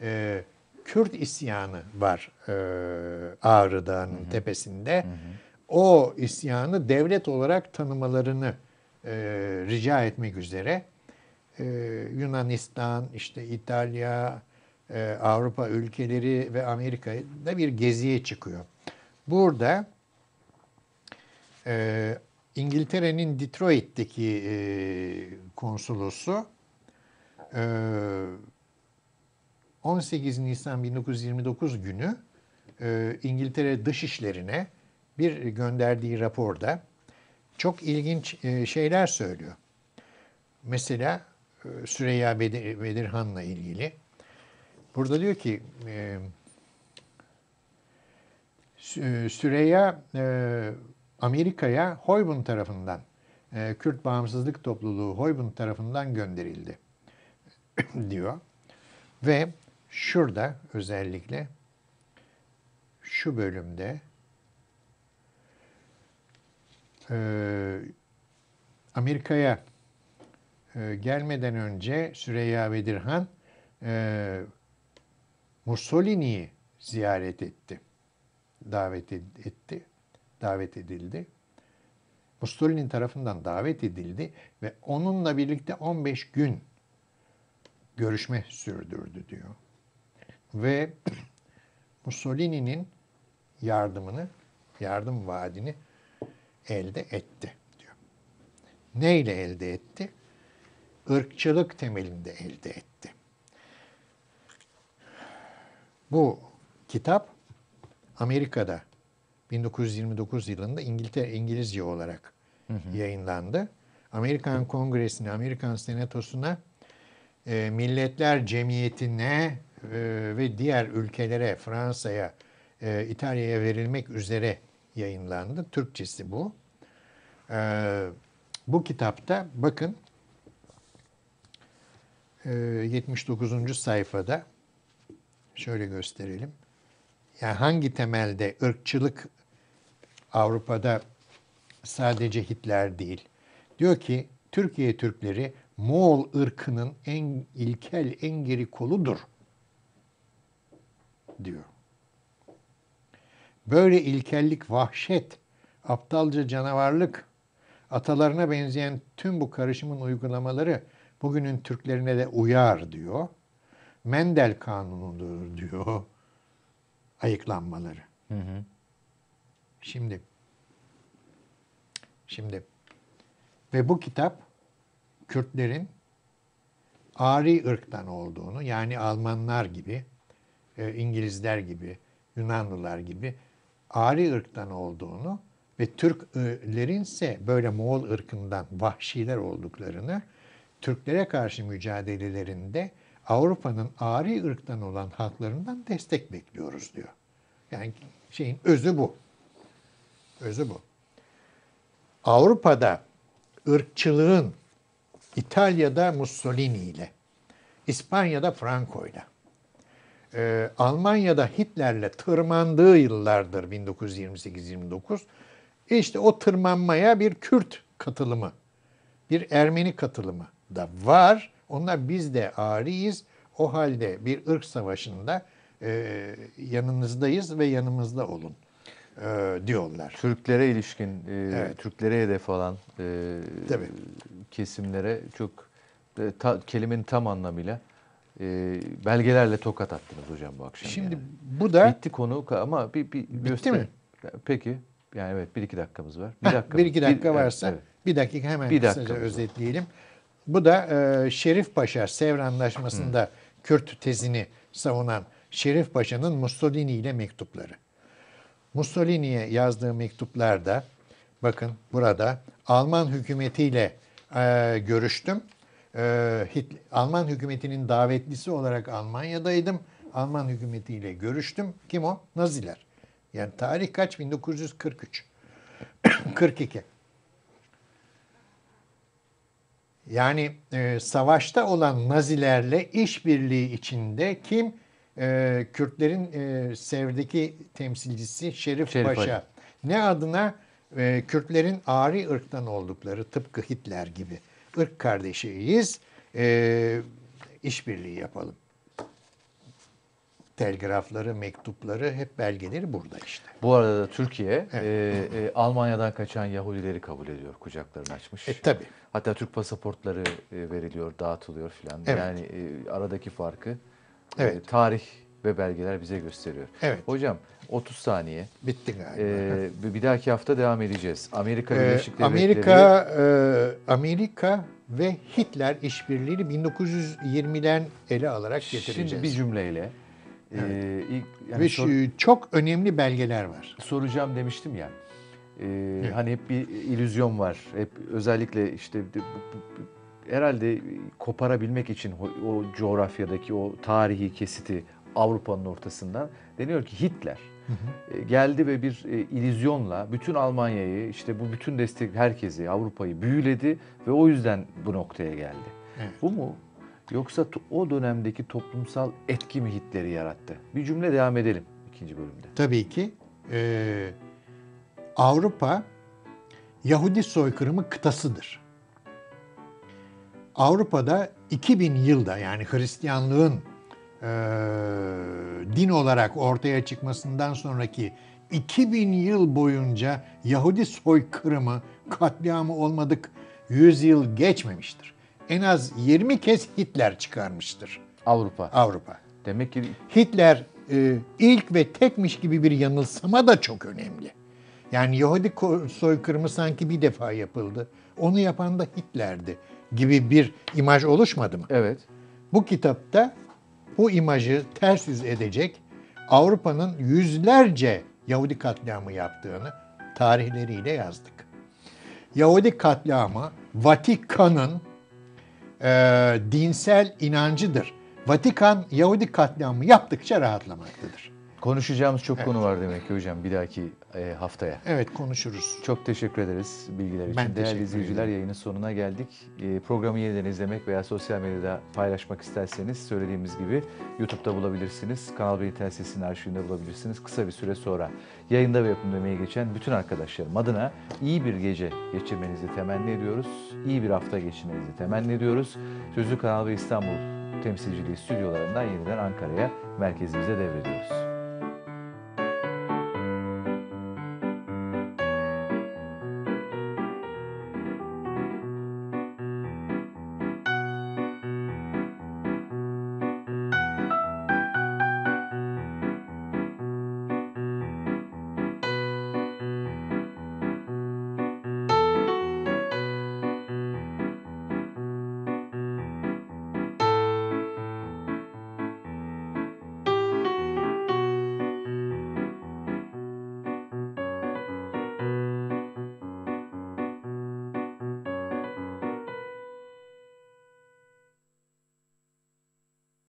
e, Kürt isyanı var e, Ağrı Dağı'nın tepesinde. Hı hı. O isyanı devlet olarak tanımalarını e, rica etmek üzere e, Yunanistan, işte İtalya, e, Avrupa ülkeleri ve Amerika'da bir geziye çıkıyor. Burada e, İngiltere'nin Detroit'teki e, konsolosu 18 e, Nisan 1929 günü İngiltere Dışişleri'ne bir gönderdiği raporda çok ilginç şeyler söylüyor. Mesela Süreyya Bedirhan'la ilgili Burada diyor ki e, e Süreyya e, Amerika'ya Hoybun tarafından e, Kürt Bağımsızlık Topluluğu Hoybun tarafından gönderildi diyor. Ve şurada özellikle şu bölümde e, Amerika'ya gelmeden önce Süreyya Bedirhan Mussolini'yi ziyaret etti. Davet etti. Davet edildi. Mussolini tarafından davet edildi ve onunla birlikte 15 gün görüşme sürdürdü diyor. Ve Mussolini'nin yardımını, yardım vaadini elde etti diyor. Neyle elde etti? Irkçılık temelinde elde etti. Bu kitap Amerika'da 1929 yılında İngiltere İngilizce olarak hı hı. yayınlandı. Amerikan Kongresi'ne, Amerikan Senatosu'na, e, Milletler Cemiyeti'ne e, ve diğer ülkelere, Fransa'ya, e, İtalya'ya verilmek üzere yayınlandı. Türkçesi bu. E, bu kitapta bakın e, 79. sayfada şöyle gösterelim. Yani hangi temelde ırkçılık Avrupa'da sadece Hitler değil. Diyor ki Türkiye Türkleri Moğol ırkının en ilkel, en geri koludur diyor. Böyle ilkellik, vahşet, aptalca canavarlık, atalarına benzeyen tüm bu karışımın uygulamaları bugünün Türklerine de uyar diyor. Mendel kanunudur diyor ayıklanmaları. Hı hı. Şimdi şimdi ve bu kitap Kürtlerin ari ırktan olduğunu yani Almanlar gibi, e, İngilizler gibi, Yunanlılar gibi ari ırktan olduğunu ve Türklerin ise böyle Moğol ırkından vahşiler olduklarını Türklere karşı mücadelelerinde Avrupa'nın ari ırktan olan halklarından destek bekliyoruz diyor. Yani şeyin özü bu. Özü bu. Avrupa'da ırkçılığın İtalya'da Mussolini ile, İspanya'da Franco ile, e, Almanya'da Hitler'le tırmandığı yıllardır 1928-29. İşte o tırmanmaya bir Kürt katılımı, bir Ermeni katılımı da var onlar biz de ariyiz. O halde bir ırk savaşında e, yanınızdayız ve yanımızda olun e, diyorlar. Türklere ilişkin, e, evet. Türklere hedef alan e, kesimlere çok e, ta, kelimenin tam anlamıyla e, belgelerle tokat attınız hocam bu akşam. Şimdi yani. bu da... Bitti konu ama bir, bir Bitti mi? Peki. Yani evet bir iki dakikamız var. Bir, Heh, bir iki dakika bir, varsa evet. bir dakika hemen bir kısaca var. özetleyelim. Bu da e, Şerif Paşa Sevr Anlaşması'nda Hı. Kürt tezini savunan Şerif Paşa'nın Mussolini ile mektupları. Mussolini'ye yazdığı mektuplarda bakın burada Alman hükümetiyle e, görüştüm. E, Hitler, Alman hükümetinin davetlisi olarak Almanya'daydım. Alman hükümetiyle görüştüm. Kim o? Naziler. Yani tarih kaç? 1943. 42. Yani e, savaşta olan Nazilerle işbirliği içinde kim? E, Kürtlerin e, Sevr'deki temsilcisi Şerif, Şerif Paşa. Ali. Ne adına? E, Kürtlerin ari ırktan oldukları tıpkı Hitler gibi ırk kardeşiyiz. E, işbirliği yapalım telgrafları, mektupları hep belgeleri burada işte. Bu arada da Türkiye evet. e, e, Almanya'dan kaçan Yahudileri kabul ediyor, kucaklarını açmış. E tabi. Hatta Türk pasaportları e, veriliyor, dağıtılıyor filan. Evet. Yani e, aradaki farkı e, evet. e, tarih ve belgeler bize gösteriyor. Evet. Hocam 30 saniye. Bitti galiba. Ee, bir dahaki hafta devam edeceğiz. Amerika ee, Birleşik Devletleri. Amerika, e, Amerika ve Hitler işbirliğini 1920'den ele alarak getireceğiz. Şimdi bir cümleyle Evet. Ee, ilk, yani Ve sor- çok önemli belgeler var. Soracağım demiştim ya. Ee, evet. Hani hep bir ilüzyon var. Hep özellikle işte bu, bu, herhalde koparabilmek için o, o coğrafyadaki o tarihi kesiti Avrupa'nın ortasından deniyor ki Hitler hı hı. E, geldi ve bir e, ilüzyonla bütün Almanya'yı işte bu bütün destek herkesi Avrupa'yı büyüledi ve o yüzden bu noktaya geldi. Evet. Bu mu? Yoksa o dönemdeki toplumsal etki mi Hitler'i yarattı? Bir cümle devam edelim ikinci bölümde. Tabii ki. E, Avrupa Yahudi soykırımı kıtasıdır. Avrupa'da 2000 yılda yani Hristiyanlığın e, din olarak ortaya çıkmasından sonraki 2000 yıl boyunca Yahudi soykırımı katliamı olmadık 100 yıl geçmemiştir en az 20 kez Hitler çıkarmıştır. Avrupa. Avrupa. Demek ki Hitler e, ilk ve tekmiş gibi bir yanılsama da çok önemli. Yani Yahudi soykırımı sanki bir defa yapıldı. Onu yapan da Hitler'di gibi bir imaj oluşmadı mı? Evet. Bu kitapta bu imajı ters yüz edecek Avrupa'nın yüzlerce Yahudi katliamı yaptığını tarihleriyle yazdık. Yahudi katliamı Vatikan'ın e, dinsel inancıdır. Vatikan Yahudi katliamı yaptıkça rahatlamaktadır. Konuşacağımız çok evet. konu var demek ki hocam bir dahaki e, haftaya. Evet konuşuruz. Çok teşekkür ederiz bilgiler için. Ben Değerli izleyiciler ederim. yayının sonuna geldik. E, programı yeniden izlemek veya sosyal medyada paylaşmak isterseniz söylediğimiz gibi YouTube'da bulabilirsiniz. Kanal 1 internet arşivinde bulabilirsiniz. Kısa bir süre sonra yayında ve yapım yapımda geçen bütün arkadaşlarım adına iyi bir gece geçirmenizi temenni ediyoruz. İyi bir hafta geçirmenizi temenni ediyoruz. Sözü Kanal ve İstanbul temsilciliği stüdyolarından yeniden Ankara'ya merkezimize devrediyoruz.